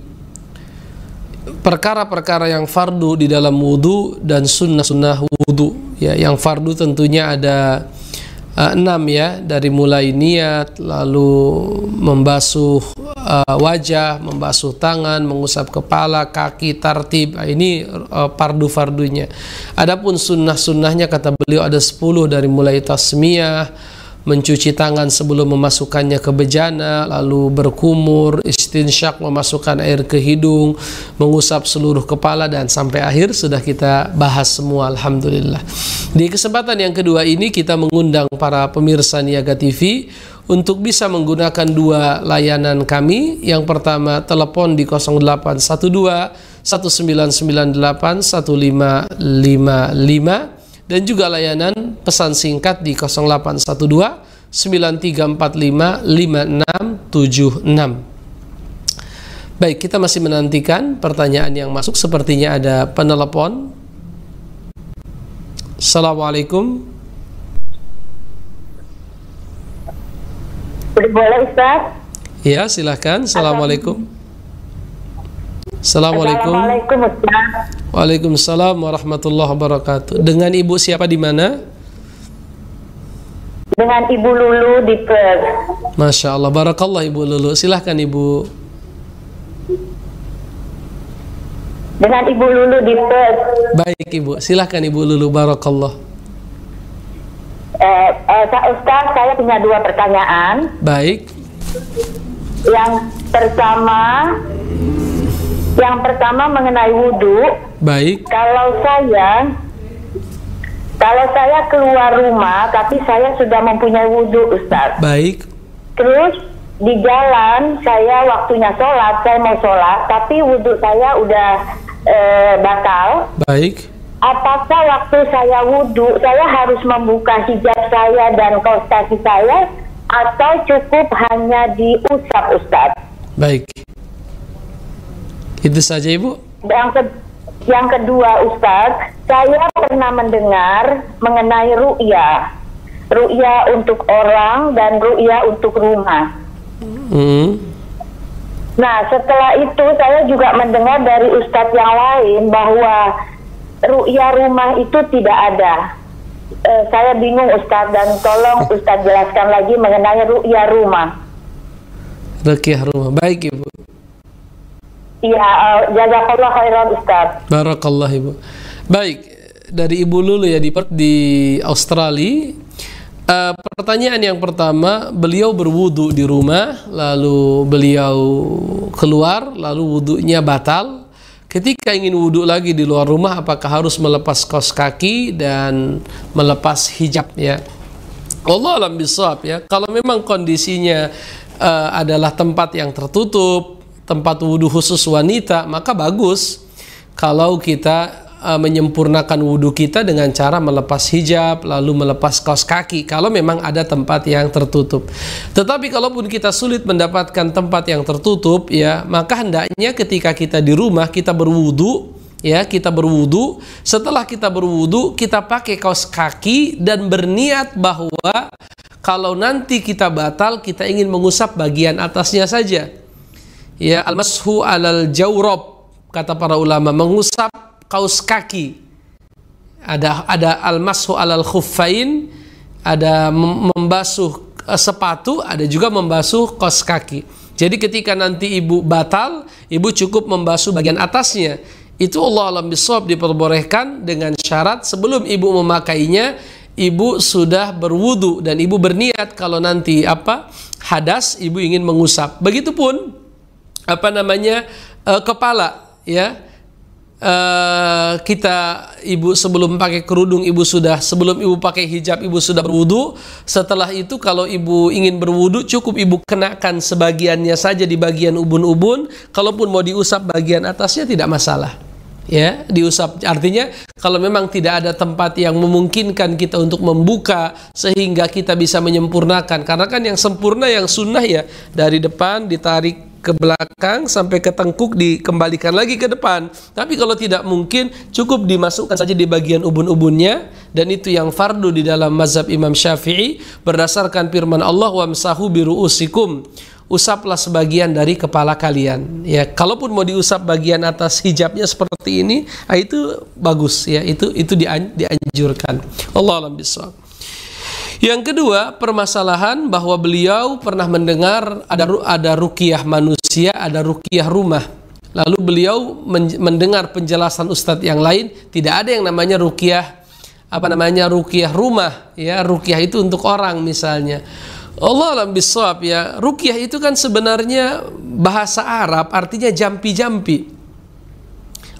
Perkara-perkara yang fardu di dalam wudu dan sunnah-sunnah wudu. Ya, yang fardu tentunya ada Eh, enam ya dari mulai niat lalu membasuh uh, wajah membasuh tangan mengusap kepala kaki tartib nah, ini uh, eh, pardu fardunya adapun sunnah sunnahnya kata beliau ada sepuluh dari mulai tasmiyah mencuci tangan sebelum memasukkannya ke bejana, lalu berkumur, istinsyak memasukkan air ke hidung, mengusap seluruh kepala dan sampai akhir sudah kita bahas semua alhamdulillah. Di kesempatan yang kedua ini kita mengundang para pemirsa Niaga TV untuk bisa menggunakan dua layanan kami. Yang pertama telepon di 0812 1998 1555 dan juga layanan pesan singkat di 0812 9345 5676. Baik, kita masih menantikan pertanyaan yang masuk. Sepertinya ada penelepon. Assalamualaikum. Boleh Ustaz? Ya, silahkan. Assalamualaikum. Assalamualaikum. Assalamualaikum Waalaikumsalam warahmatullahi wabarakatuh. Dengan Ibu siapa di mana? Dengan Ibu Lulu di Perth. Masya Allah. Barakallah Ibu Lulu. Silahkan Ibu. Dengan Ibu Lulu di Perth. Baik Ibu. Silahkan Ibu Lulu. Barakallah. Eh, eh, Ustaz, saya punya dua pertanyaan. Baik. Yang pertama, yang pertama mengenai wudhu. Baik. Kalau saya kalau saya keluar rumah tapi saya sudah mempunyai wudhu Ustaz. Baik. Terus di jalan saya waktunya sholat saya mau sholat tapi wudhu saya udah e, batal. Baik. Apakah waktu saya wudhu saya harus membuka hijab saya dan kostasi saya atau cukup hanya diusap Ustaz? Baik. Itu saja Ibu. Yang, ke yang kedua Ustaz saya pernah mendengar mengenai ru'ya. Ru'ya untuk orang dan ru'ya untuk rumah. Hmm. Nah setelah itu saya juga mendengar dari Ustaz yang lain bahwa ru'ya rumah itu tidak ada. Uh, saya bingung Ustaz dan tolong Ustaz jelaskan lagi mengenai rukyah rumah. Rukyah rumah, baik Ibu. Iya, eh, jazakallah khairan Ustaz. Barakallah Ibu. Baik, dari Ibu Lulu ya di di Australia. Uh, pertanyaan yang pertama, beliau berwudu di rumah, lalu beliau keluar, lalu wudunya batal. Ketika ingin wudu lagi di luar rumah, apakah harus melepas kos kaki dan melepas hijab ya? Allah alam bisawab ya. Kalau memang kondisinya uh, adalah tempat yang tertutup, tempat wudhu khusus wanita, maka bagus kalau kita e, menyempurnakan wudhu kita dengan cara melepas hijab, lalu melepas kaos kaki, kalau memang ada tempat yang tertutup. Tetapi kalaupun kita sulit mendapatkan tempat yang tertutup, ya maka hendaknya ketika kita di rumah kita berwudhu, ya kita berwudu setelah kita berwudu kita pakai kaos kaki dan berniat bahwa kalau nanti kita batal kita ingin mengusap bagian atasnya saja ya almashu alal jawrob kata para ulama mengusap kaus kaki ada ada almashu alal khuffain ada membasuh eh, sepatu ada juga membasuh kaos kaki jadi ketika nanti ibu batal ibu cukup membasuh bagian atasnya itu Allah alam bisawab diperbolehkan dengan syarat sebelum ibu memakainya ibu sudah berwudu dan ibu berniat kalau nanti apa hadas ibu ingin mengusap begitupun apa namanya uh, kepala ya uh, kita ibu sebelum pakai kerudung ibu sudah sebelum ibu pakai hijab ibu sudah berwudu setelah itu kalau ibu ingin berwudu cukup ibu kenakan sebagiannya saja di bagian ubun-ubun kalaupun mau diusap bagian atasnya tidak masalah ya diusap artinya kalau memang tidak ada tempat yang memungkinkan kita untuk membuka sehingga kita bisa menyempurnakan karena kan yang sempurna yang sunnah ya dari depan ditarik ke belakang sampai ke tengkuk dikembalikan lagi ke depan. Tapi kalau tidak mungkin cukup dimasukkan saja di bagian ubun-ubunnya dan itu yang fardu di dalam mazhab Imam Syafi'i berdasarkan firman Allah wamsahu biruusikum usaplah sebagian dari kepala kalian. Ya, kalaupun mau diusap bagian atas hijabnya seperti ini, ah, itu bagus ya, itu itu dianjurkan. Allah alam bisawab. Yang kedua, permasalahan bahwa beliau pernah mendengar ada ada rukiah manusia, ada rukiah rumah. Lalu beliau men mendengar penjelasan ustadz yang lain, tidak ada yang namanya rukiah apa namanya rukiah rumah ya rukiah itu untuk orang misalnya Allah alam bisawab ya rukiah itu kan sebenarnya bahasa Arab artinya jampi-jampi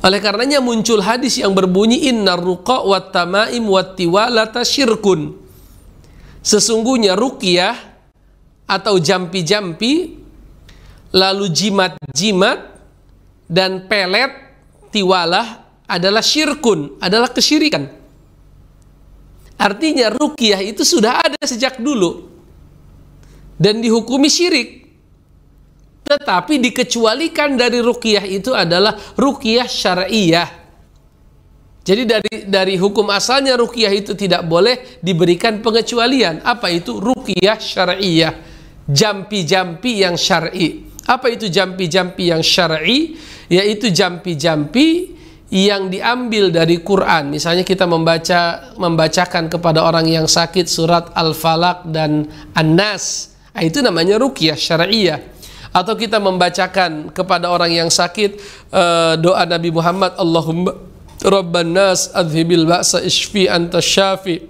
oleh karenanya muncul hadis yang berbunyi innar ruqa wat tamaim wat tiwala tasyirkun Sesungguhnya rukiah atau jampi-jampi lalu jimat-jimat dan pelet tiwalah adalah syirkun, adalah kesyirikan. Artinya rukiah itu sudah ada sejak dulu dan dihukumi syirik. Tetapi dikecualikan dari rukiah itu adalah rukiah syariah jadi dari dari hukum asalnya ruqyah itu tidak boleh diberikan pengecualian. Apa itu ruqyah syar'iyah? Jampi-jampi yang syar'i. Apa itu jampi-jampi yang syar'i? Yaitu jampi-jampi yang diambil dari Quran. Misalnya kita membaca membacakan kepada orang yang sakit surat Al-Falaq dan An-Nas. Ah, itu namanya ruqyah syar'iyah atau kita membacakan kepada orang yang sakit eh, doa Nabi Muhammad Allahumma Rabban nas adhibil ba'sa isfi anta syafi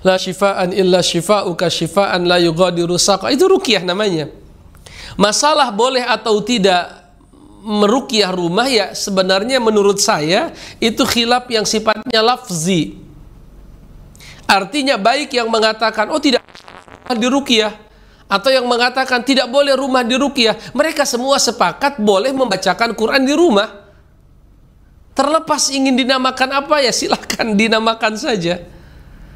La syifaan illa syifa'uka syifaan la yugadiru saqa Itu rukiah namanya Masalah boleh atau tidak merukiah rumah ya sebenarnya menurut saya itu khilaf yang sifatnya lafzi Artinya baik yang mengatakan oh tidak dirukiah atau yang mengatakan tidak boleh rumah dirukiah, mereka semua sepakat boleh membacakan Quran di rumah. Terlepas ingin dinamakan apa ya silahkan dinamakan saja.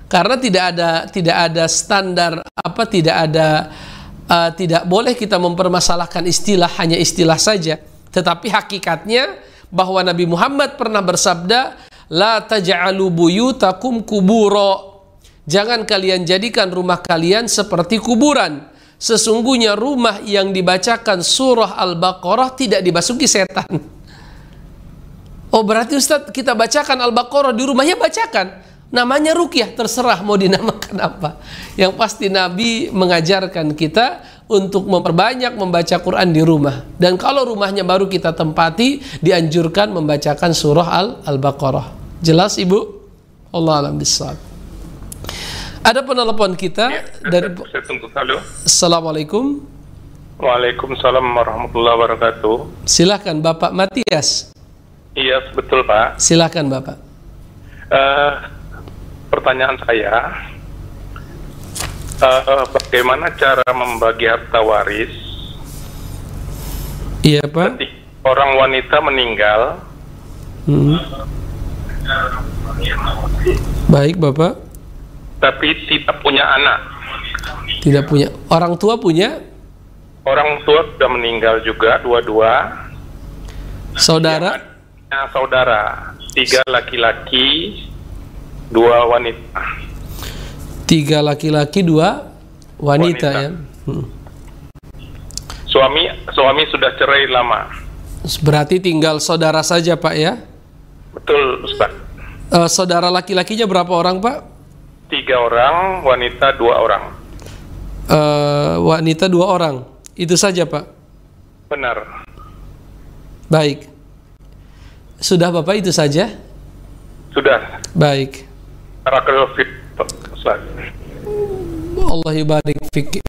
Karena tidak ada tidak ada standar apa tidak ada uh, tidak boleh kita mempermasalahkan istilah hanya istilah saja. Tetapi hakikatnya bahwa Nabi Muhammad pernah bersabda, "La taj'alu buyutakum kuburo." Jangan kalian jadikan rumah kalian seperti kuburan. Sesungguhnya rumah yang dibacakan surah Al-Baqarah tidak dibasuki setan. Oh berarti Ustadz kita bacakan Al-Baqarah di rumahnya bacakan. Namanya rukyah terserah mau dinamakan apa. Yang pasti Nabi mengajarkan kita untuk memperbanyak membaca Quran di rumah. Dan kalau rumahnya baru kita tempati dianjurkan membacakan surah Al-Baqarah. Jelas Ibu? Allah alam bisawab. Ada penelpon kita ya, dari saya tunggu. Halo. Assalamualaikum. Waalaikumsalam warahmatullahi wabarakatuh. Silahkan Bapak Matias. Iya, yes, betul Pak. Silakan Bapak. Uh, pertanyaan saya, uh, bagaimana cara membagi harta waris? Iya Pak. Ketika orang wanita meninggal. Hmm. Baik Bapak. Tapi tidak punya anak. Tidak punya. Orang tua punya? Orang tua sudah meninggal juga dua-dua. Saudara? Ya, punya saudara, tiga laki-laki, dua wanita. Tiga laki-laki, dua wanita, wanita. ya. Hmm. Suami suami sudah cerai lama. Berarti tinggal saudara saja, Pak ya? Betul, Ustaz. Uh, saudara laki-lakinya berapa orang, Pak? Tiga orang, wanita dua orang. Uh, wanita dua orang, itu saja, Pak. Benar. Baik. Sudah Bapak itu saja? Sudah. Baik. Allah yubarik fikir.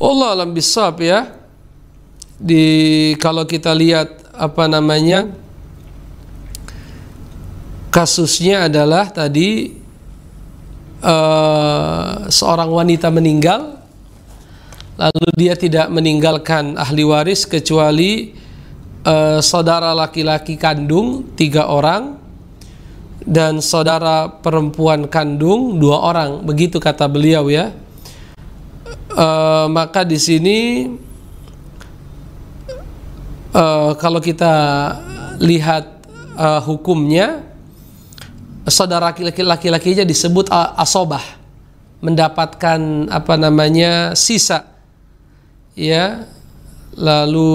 Allah alam bisab ya. Di kalau kita lihat apa namanya kasusnya adalah tadi uh, seorang wanita meninggal lalu dia tidak meninggalkan ahli waris kecuali eh, saudara laki-laki kandung tiga orang dan saudara perempuan kandung dua orang begitu kata beliau ya e, maka di sini e, kalau kita lihat e, hukumnya saudara laki-laki-lakinya disebut asobah mendapatkan apa namanya sisa ya lalu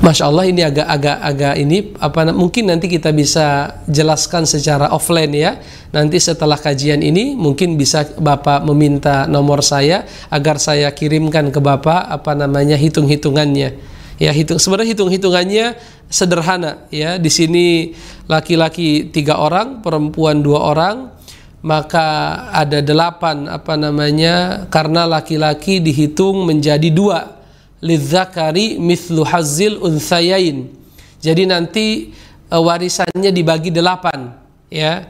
Masya Allah ini agak-agak-agak ini apa mungkin nanti kita bisa jelaskan secara offline ya. Nanti setelah kajian ini mungkin bisa Bapak meminta nomor saya agar saya kirimkan ke Bapak apa namanya hitung-hitungannya. Ya hitung sebenarnya hitung-hitungannya sederhana ya. Di sini laki-laki tiga orang, perempuan dua orang, maka ada delapan apa namanya karena laki-laki dihitung menjadi dua lidzakari mithlu hazil unsayain. Jadi nanti e, warisannya dibagi delapan, ya.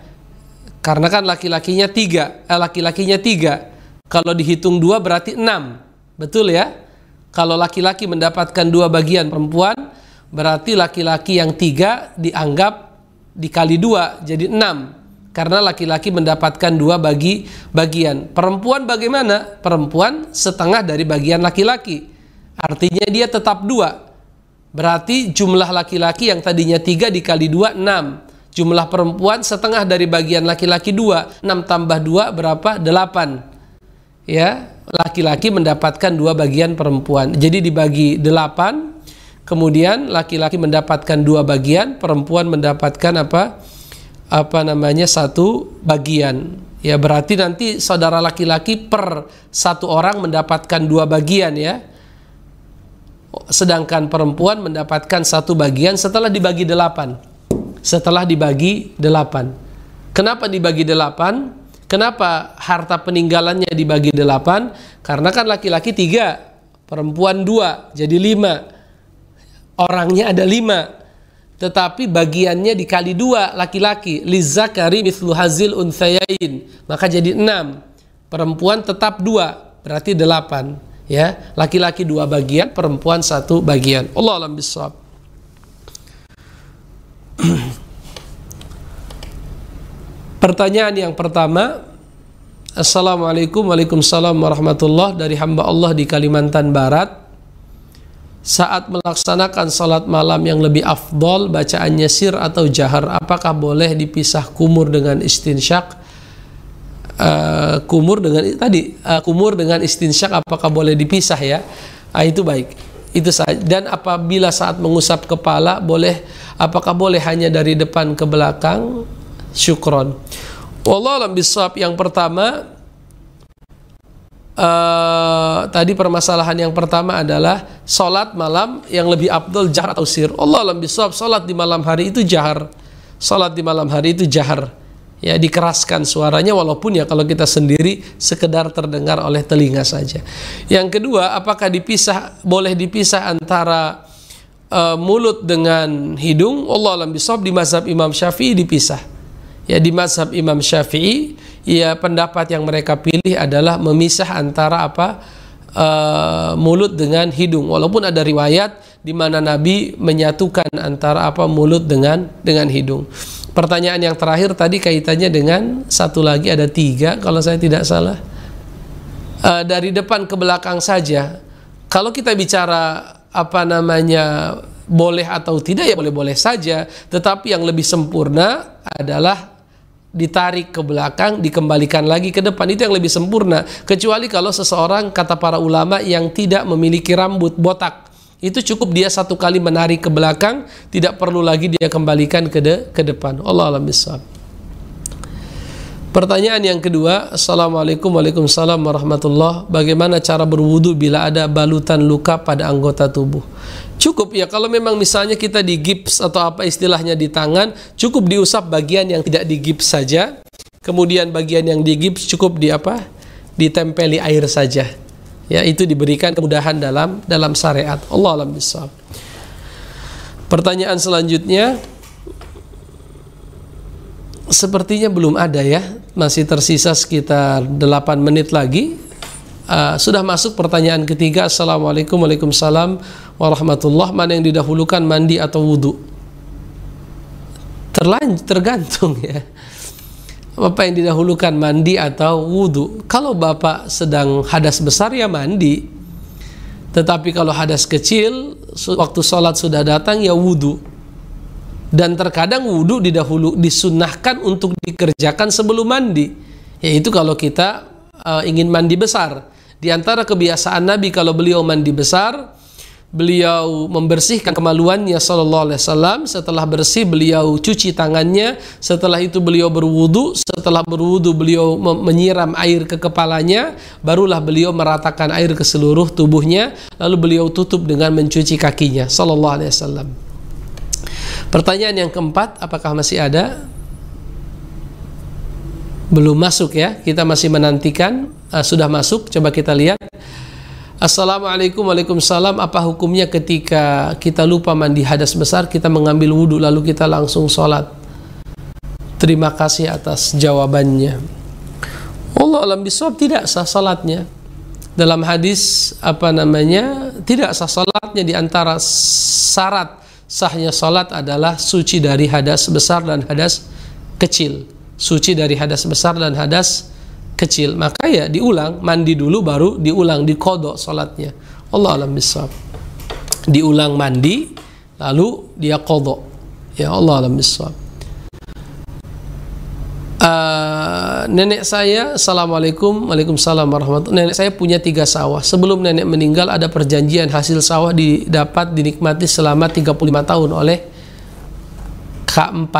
Karena kan laki-lakinya tiga, eh, laki-lakinya tiga. Kalau dihitung dua berarti enam, betul ya? Kalau laki-laki mendapatkan dua bagian perempuan, berarti laki-laki yang tiga dianggap dikali dua jadi enam karena laki-laki mendapatkan dua bagi bagian perempuan bagaimana perempuan setengah dari bagian laki-laki Artinya dia tetap dua. Berarti jumlah laki-laki yang tadinya tiga dikali dua enam. Jumlah perempuan setengah dari bagian laki-laki dua. Enam tambah dua berapa? Delapan. Ya, laki-laki mendapatkan dua bagian perempuan. Jadi dibagi delapan. Kemudian laki-laki mendapatkan dua bagian, perempuan mendapatkan apa? Apa namanya satu bagian. Ya berarti nanti saudara laki-laki per satu orang mendapatkan dua bagian ya sedangkan perempuan mendapatkan satu bagian setelah dibagi delapan. Setelah dibagi delapan. Kenapa dibagi delapan? Kenapa harta peninggalannya dibagi delapan? Karena kan laki-laki tiga, perempuan dua, jadi lima. Orangnya ada lima. Tetapi bagiannya dikali dua laki-laki. Lizakari mislu hazil unsayain. Maka jadi enam. Perempuan tetap dua, berarti delapan ya laki-laki dua bagian perempuan satu bagian Allah alam bisawab pertanyaan yang pertama Assalamualaikum Waalaikumsalam warahmatullah dari hamba Allah di Kalimantan Barat saat melaksanakan salat malam yang lebih afdol bacaannya sir atau jahar apakah boleh dipisah kumur dengan istinsyak uh, kumur dengan tadi uh, kumur dengan istinsyak apakah boleh dipisah ya uh, itu baik itu saja dan apabila saat mengusap kepala boleh apakah boleh hanya dari depan ke belakang syukron Allah alam bisab yang pertama uh, tadi permasalahan yang pertama adalah sholat malam yang lebih abdul jahar atau sir Allah alam bisab sholat di malam hari itu jahar sholat di malam hari itu jahar ya dikeraskan suaranya walaupun ya kalau kita sendiri sekedar terdengar oleh telinga saja. Yang kedua, apakah dipisah boleh dipisah antara uh, mulut dengan hidung? Allah alam bisawab di mazhab Imam Syafi'i dipisah. Ya di mazhab Imam Syafi'i ya pendapat yang mereka pilih adalah memisah antara apa? Uh, mulut dengan hidung walaupun ada riwayat di mana Nabi menyatukan antara apa mulut dengan dengan hidung. Pertanyaan yang terakhir tadi kaitannya dengan satu lagi ada tiga kalau saya tidak salah e, dari depan ke belakang saja. Kalau kita bicara apa namanya boleh atau tidak ya boleh-boleh saja, tetapi yang lebih sempurna adalah ditarik ke belakang, dikembalikan lagi ke depan itu yang lebih sempurna. Kecuali kalau seseorang kata para ulama yang tidak memiliki rambut botak itu cukup dia satu kali menarik ke belakang, tidak perlu lagi dia kembalikan ke de ke depan. Allah alam bisawab. Pertanyaan yang kedua, Assalamualaikum Waalaikumsalam Warahmatullah Bagaimana cara berwudu bila ada balutan luka pada anggota tubuh? Cukup ya, kalau memang misalnya kita di gips atau apa istilahnya di tangan Cukup diusap bagian yang tidak di gips saja Kemudian bagian yang di gips cukup di apa? Ditempeli air saja ya itu diberikan kemudahan dalam dalam syariat Allah alam bisawab pertanyaan selanjutnya sepertinya belum ada ya masih tersisa sekitar 8 menit lagi uh, sudah masuk pertanyaan ketiga Assalamualaikum Waalaikumsalam Warahmatullahi mana yang didahulukan mandi atau wudhu terlanjut tergantung ya Bapak yang didahulukan mandi atau wudhu. Kalau Bapak sedang hadas besar ya mandi. Tetapi kalau hadas kecil, waktu sholat sudah datang ya wudhu. Dan terkadang wudhu didahulu disunahkan untuk dikerjakan sebelum mandi. Yaitu kalau kita uh, ingin mandi besar. Di antara kebiasaan Nabi kalau beliau mandi besar, beliau membersihkan kemaluannya sallallahu alaihi wasallam setelah bersih beliau cuci tangannya setelah itu beliau berwudu setelah berwudu beliau menyiram air ke kepalanya barulah beliau meratakan air ke seluruh tubuhnya lalu beliau tutup dengan mencuci kakinya sallallahu alaihi wasallam Pertanyaan yang keempat apakah masih ada? Belum masuk ya. Kita masih menantikan ah, sudah masuk coba kita lihat Assalamualaikum Waalaikumsalam Apa hukumnya ketika kita lupa mandi hadas besar Kita mengambil wudhu lalu kita langsung sholat Terima kasih atas jawabannya Allah alam biswab tidak sah sholatnya Dalam hadis apa namanya Tidak sah sholatnya Di antara syarat Sahnya sholat adalah suci dari hadas besar dan hadas kecil Suci dari hadas besar dan hadas kecil kecil maka ya diulang mandi dulu baru diulang dikodok sholatnya Allah alam bisawab diulang mandi lalu dia kodok ya Allah alam bisawab uh, ah, nenek saya assalamualaikum waalaikumsalam warahmatullahi nenek saya punya tiga sawah sebelum nenek meninggal ada perjanjian hasil sawah didapat dinikmati selama 35 tahun oleh K4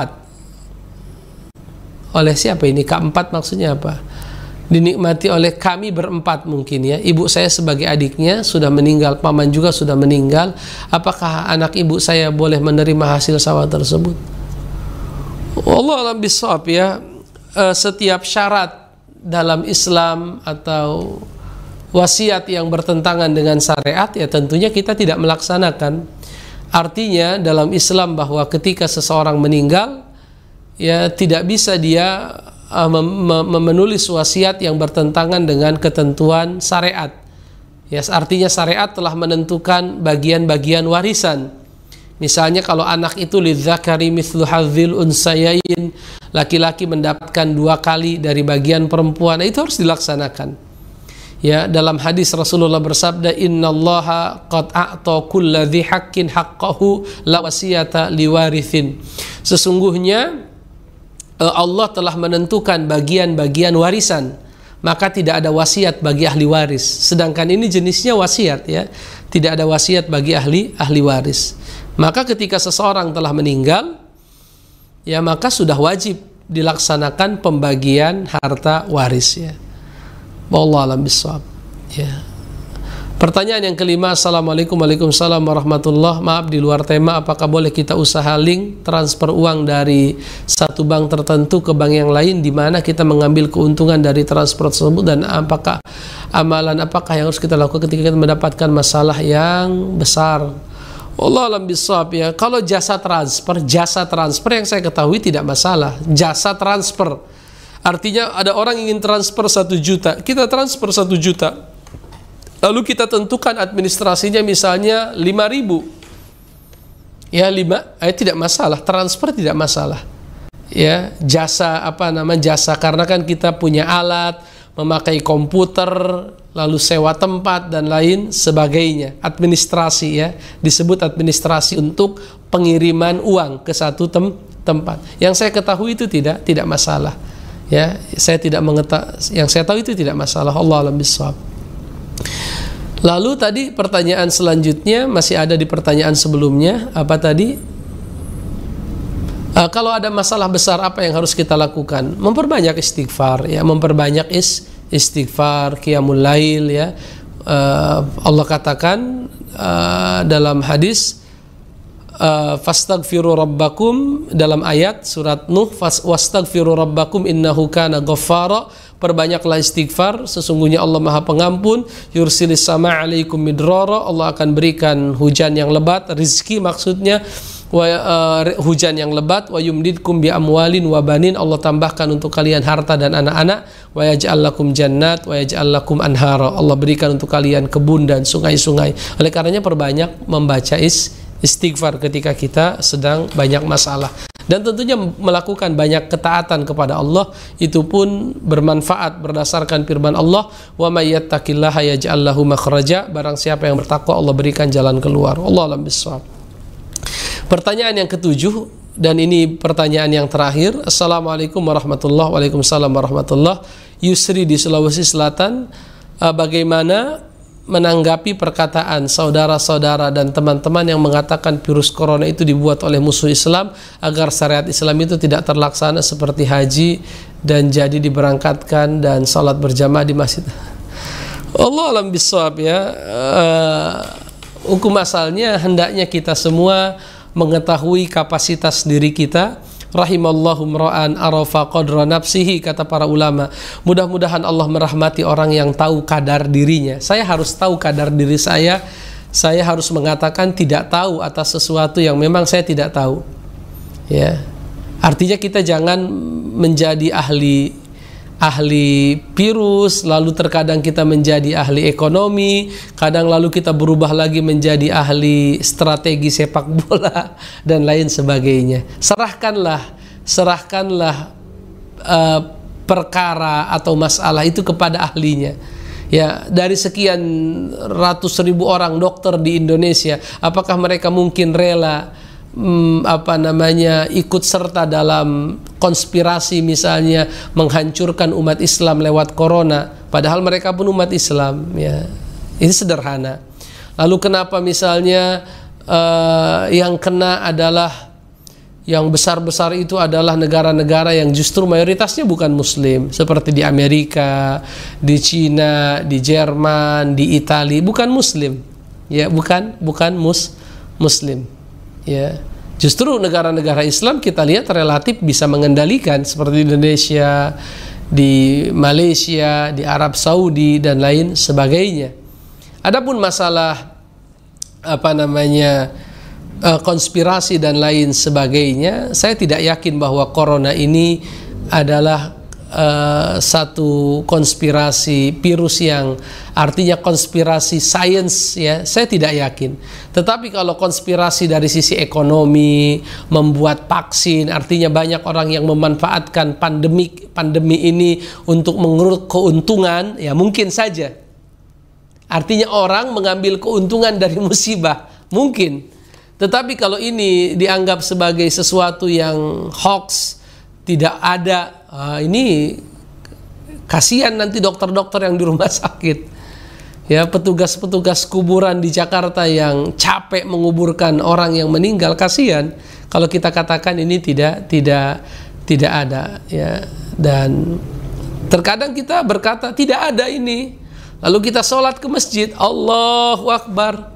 oleh siapa ini K4 maksudnya apa dinikmati oleh kami berempat mungkin ya. Ibu saya sebagai adiknya sudah meninggal, paman juga sudah meninggal. Apakah anak ibu saya boleh menerima hasil sawah tersebut? Allah alam bisawab ya. Eh, setiap syarat dalam Islam atau wasiat yang bertentangan dengan syariat ya tentunya kita tidak melaksanakan. Artinya dalam Islam bahwa ketika seseorang meninggal ya tidak bisa dia uh, eh, menulis wasiat yang bertentangan dengan ketentuan syariat. Ya, yes, artinya syariat telah menentukan bagian-bagian warisan. Misalnya kalau anak itu lidzakari mithlu hadzil unsayain, laki-laki mendapatkan dua kali dari bagian perempuan, nah, itu harus dilaksanakan. Ya, dalam hadis Rasulullah bersabda, "Innallaha qad a'ta kulladzi haqqin haqqahu la wasiyata liwarithin." Sesungguhnya Eh, Allah telah menentukan bagian-bagian warisan, maka tidak ada wasiat bagi ahli waris. Sedangkan ini jenisnya wasiat ya, tidak ada wasiat bagi ahli ahli waris. Maka ketika seseorang telah meninggal, ya maka sudah wajib dilaksanakan pembagian harta waris ya. Wallahu alam bisawab. Ya. Pertanyaan yang kelima, Assalamualaikum Waalaikumsalam warahmatullah. Maaf di luar tema, apakah boleh kita usaha link transfer uang dari satu bank tertentu ke bank yang lain di mana kita mengambil keuntungan dari transfer tersebut dan apakah amalan apakah yang harus kita lakukan ketika kita mendapatkan masalah yang besar? Allah alam bisawab ya. Kalau jasa transfer, jasa transfer yang saya ketahui tidak masalah. Jasa transfer. Artinya ada orang ingin transfer satu juta, kita transfer satu juta Lalu kita tentukan administrasinya misalnya 5000. Ya, 5 eh, tidak masalah, transfer tidak masalah. Ya, jasa apa nama jasa karena kan kita punya alat, memakai komputer, lalu sewa tempat dan lain sebagainya. Administrasi ya, disebut administrasi untuk pengiriman uang ke satu tem tempat. Yang saya ketahui itu tidak tidak masalah. Ya, saya tidak mengetahui yang saya tahu itu tidak masalah. Allah alam bisawab. Lalu tadi pertanyaan selanjutnya masih ada di pertanyaan sebelumnya apa tadi? Uh, kalau ada masalah besar apa yang harus kita lakukan? Memperbanyak istighfar ya, memperbanyak is istighfar, qiyamul lail ya. Uh, Allah katakan uh, dalam hadis fastagfiru rabbakum dalam ayat surat Nuh fastagfiru rabbakum innahu kana ghaffara perbanyaklah istighfar sesungguhnya Allah Maha Pengampun yursilis sama alaikum midrara Allah akan berikan hujan yang lebat rizki maksudnya wa, uh, hujan yang lebat wa yumdidkum bi amwalin wa banin Allah tambahkan untuk kalian harta dan anak-anak wa yaj'al lakum jannat wa yaj'al lakum anhara Allah berikan untuk kalian kebun dan sungai-sungai oleh karenanya perbanyak membaca is istighfar ketika kita sedang banyak masalah dan tentunya melakukan banyak ketaatan kepada Allah itu pun bermanfaat berdasarkan firman Allah wa may yattaqillaha yaj'al lahu makhraja barang siapa yang bertakwa Allah berikan jalan keluar Allah alam bisawab Pertanyaan yang ketujuh dan ini pertanyaan yang terakhir Assalamualaikum warahmatullahi wabarakatuh Waalaikumsalam warahmatullahi wabarakatuh Yusri di Sulawesi Selatan eh, bagaimana menanggapi perkataan saudara-saudara dan teman-teman yang mengatakan virus corona itu dibuat oleh musuh Islam agar syariat Islam itu tidak terlaksana seperti haji dan jadi diberangkatkan dan salat berjamaah di masjid. Allah alam bisawab ya. Uh, hukum asalnya hendaknya kita semua mengetahui kapasitas diri kita rahimallahu mra'an arafa qadra nafsihi kata para ulama. Mudah-mudahan Allah merahmati orang yang tahu kadar dirinya. Saya harus tahu kadar diri saya. Saya harus mengatakan tidak tahu atas sesuatu yang memang saya tidak tahu. Ya. Artinya kita jangan menjadi ahli ahli virus, lalu terkadang kita menjadi ahli ekonomi, kadang lalu kita berubah lagi menjadi ahli strategi sepak bola dan lain sebagainya. Serahkanlah, serahkanlah uh, perkara atau masalah itu kepada ahlinya. Ya, dari sekian ratus ribu orang dokter di Indonesia, apakah mereka mungkin rela hmm, apa namanya ikut serta dalam konspirasi misalnya menghancurkan umat Islam lewat corona padahal mereka pun umat Islam ya ini sederhana lalu kenapa misalnya uh, yang kena adalah yang besar-besar itu adalah negara-negara yang justru mayoritasnya bukan muslim seperti di Amerika, di Cina, di Jerman, di Italia bukan muslim. Ya, bukan bukan mus muslim ya justru negara-negara Islam kita lihat relatif bisa mengendalikan seperti Indonesia di Malaysia di Arab Saudi dan lain sebagainya adapun masalah apa namanya eh, konspirasi dan lain sebagainya saya tidak yakin bahwa corona ini adalah uh, satu konspirasi virus yang artinya konspirasi sains ya saya tidak yakin tetapi kalau konspirasi dari sisi ekonomi membuat vaksin artinya banyak orang yang memanfaatkan pandemi pandemi ini untuk mengurut keuntungan ya mungkin saja artinya orang mengambil keuntungan dari musibah mungkin tetapi kalau ini dianggap sebagai sesuatu yang hoax tidak ada ah, ini kasihan nanti dokter-dokter yang di rumah sakit ya petugas-petugas kuburan di Jakarta yang capek menguburkan orang yang meninggal kasihan kalau kita katakan ini tidak tidak tidak ada ya dan terkadang kita berkata tidak ada ini lalu kita sholat ke masjid Allahu Akbar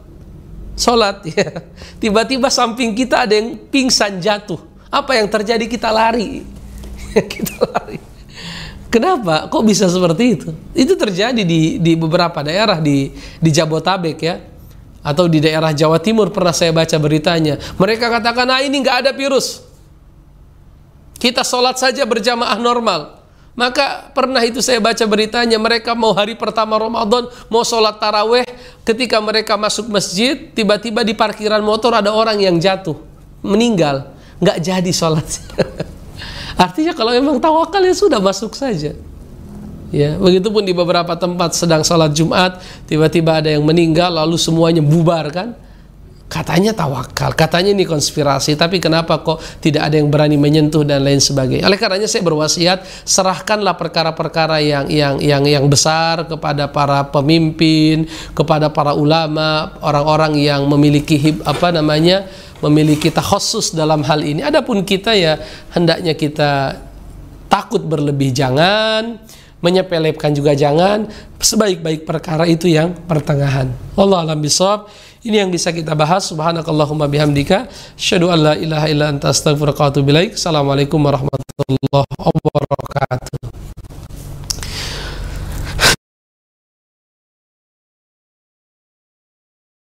sholat ya tiba-tiba samping kita ada yang pingsan jatuh apa yang terjadi kita lari kita lari Kenapa? Kok bisa seperti itu? Itu terjadi di, di beberapa daerah di, di Jabotabek ya. Atau di daerah Jawa Timur pernah saya baca beritanya. Mereka katakan, nah ini nggak ada virus. Kita sholat saja berjamaah normal. Maka pernah itu saya baca beritanya, mereka mau hari pertama Ramadan, mau sholat taraweh, ketika mereka masuk masjid, tiba-tiba di parkiran motor ada orang yang jatuh, meninggal, nggak jadi sholat. Artinya kalau memang tawakal ya sudah masuk saja. Ya, begitupun di beberapa tempat sedang sholat Jumat, tiba-tiba ada yang meninggal lalu semuanya bubar kan? Katanya tawakal, katanya ini konspirasi, tapi kenapa kok tidak ada yang berani menyentuh dan lain sebagainya. Oleh karenanya saya berwasiat serahkanlah perkara-perkara yang yang yang yang besar kepada para pemimpin, kepada para ulama, orang-orang yang memiliki apa namanya? memiliki khusus dalam hal ini. Adapun kita ya hendaknya kita takut berlebih jangan, menyepelekan juga jangan. Sebaik-baik perkara itu yang pertengahan. Allah alam bisawab. Ini yang bisa kita bahas. Subhanakallahumma bihamdika. Asyadu an la ilaha illa anta astagfirullahaladzim. Assalamualaikum warahmatullahi wabarakatuh.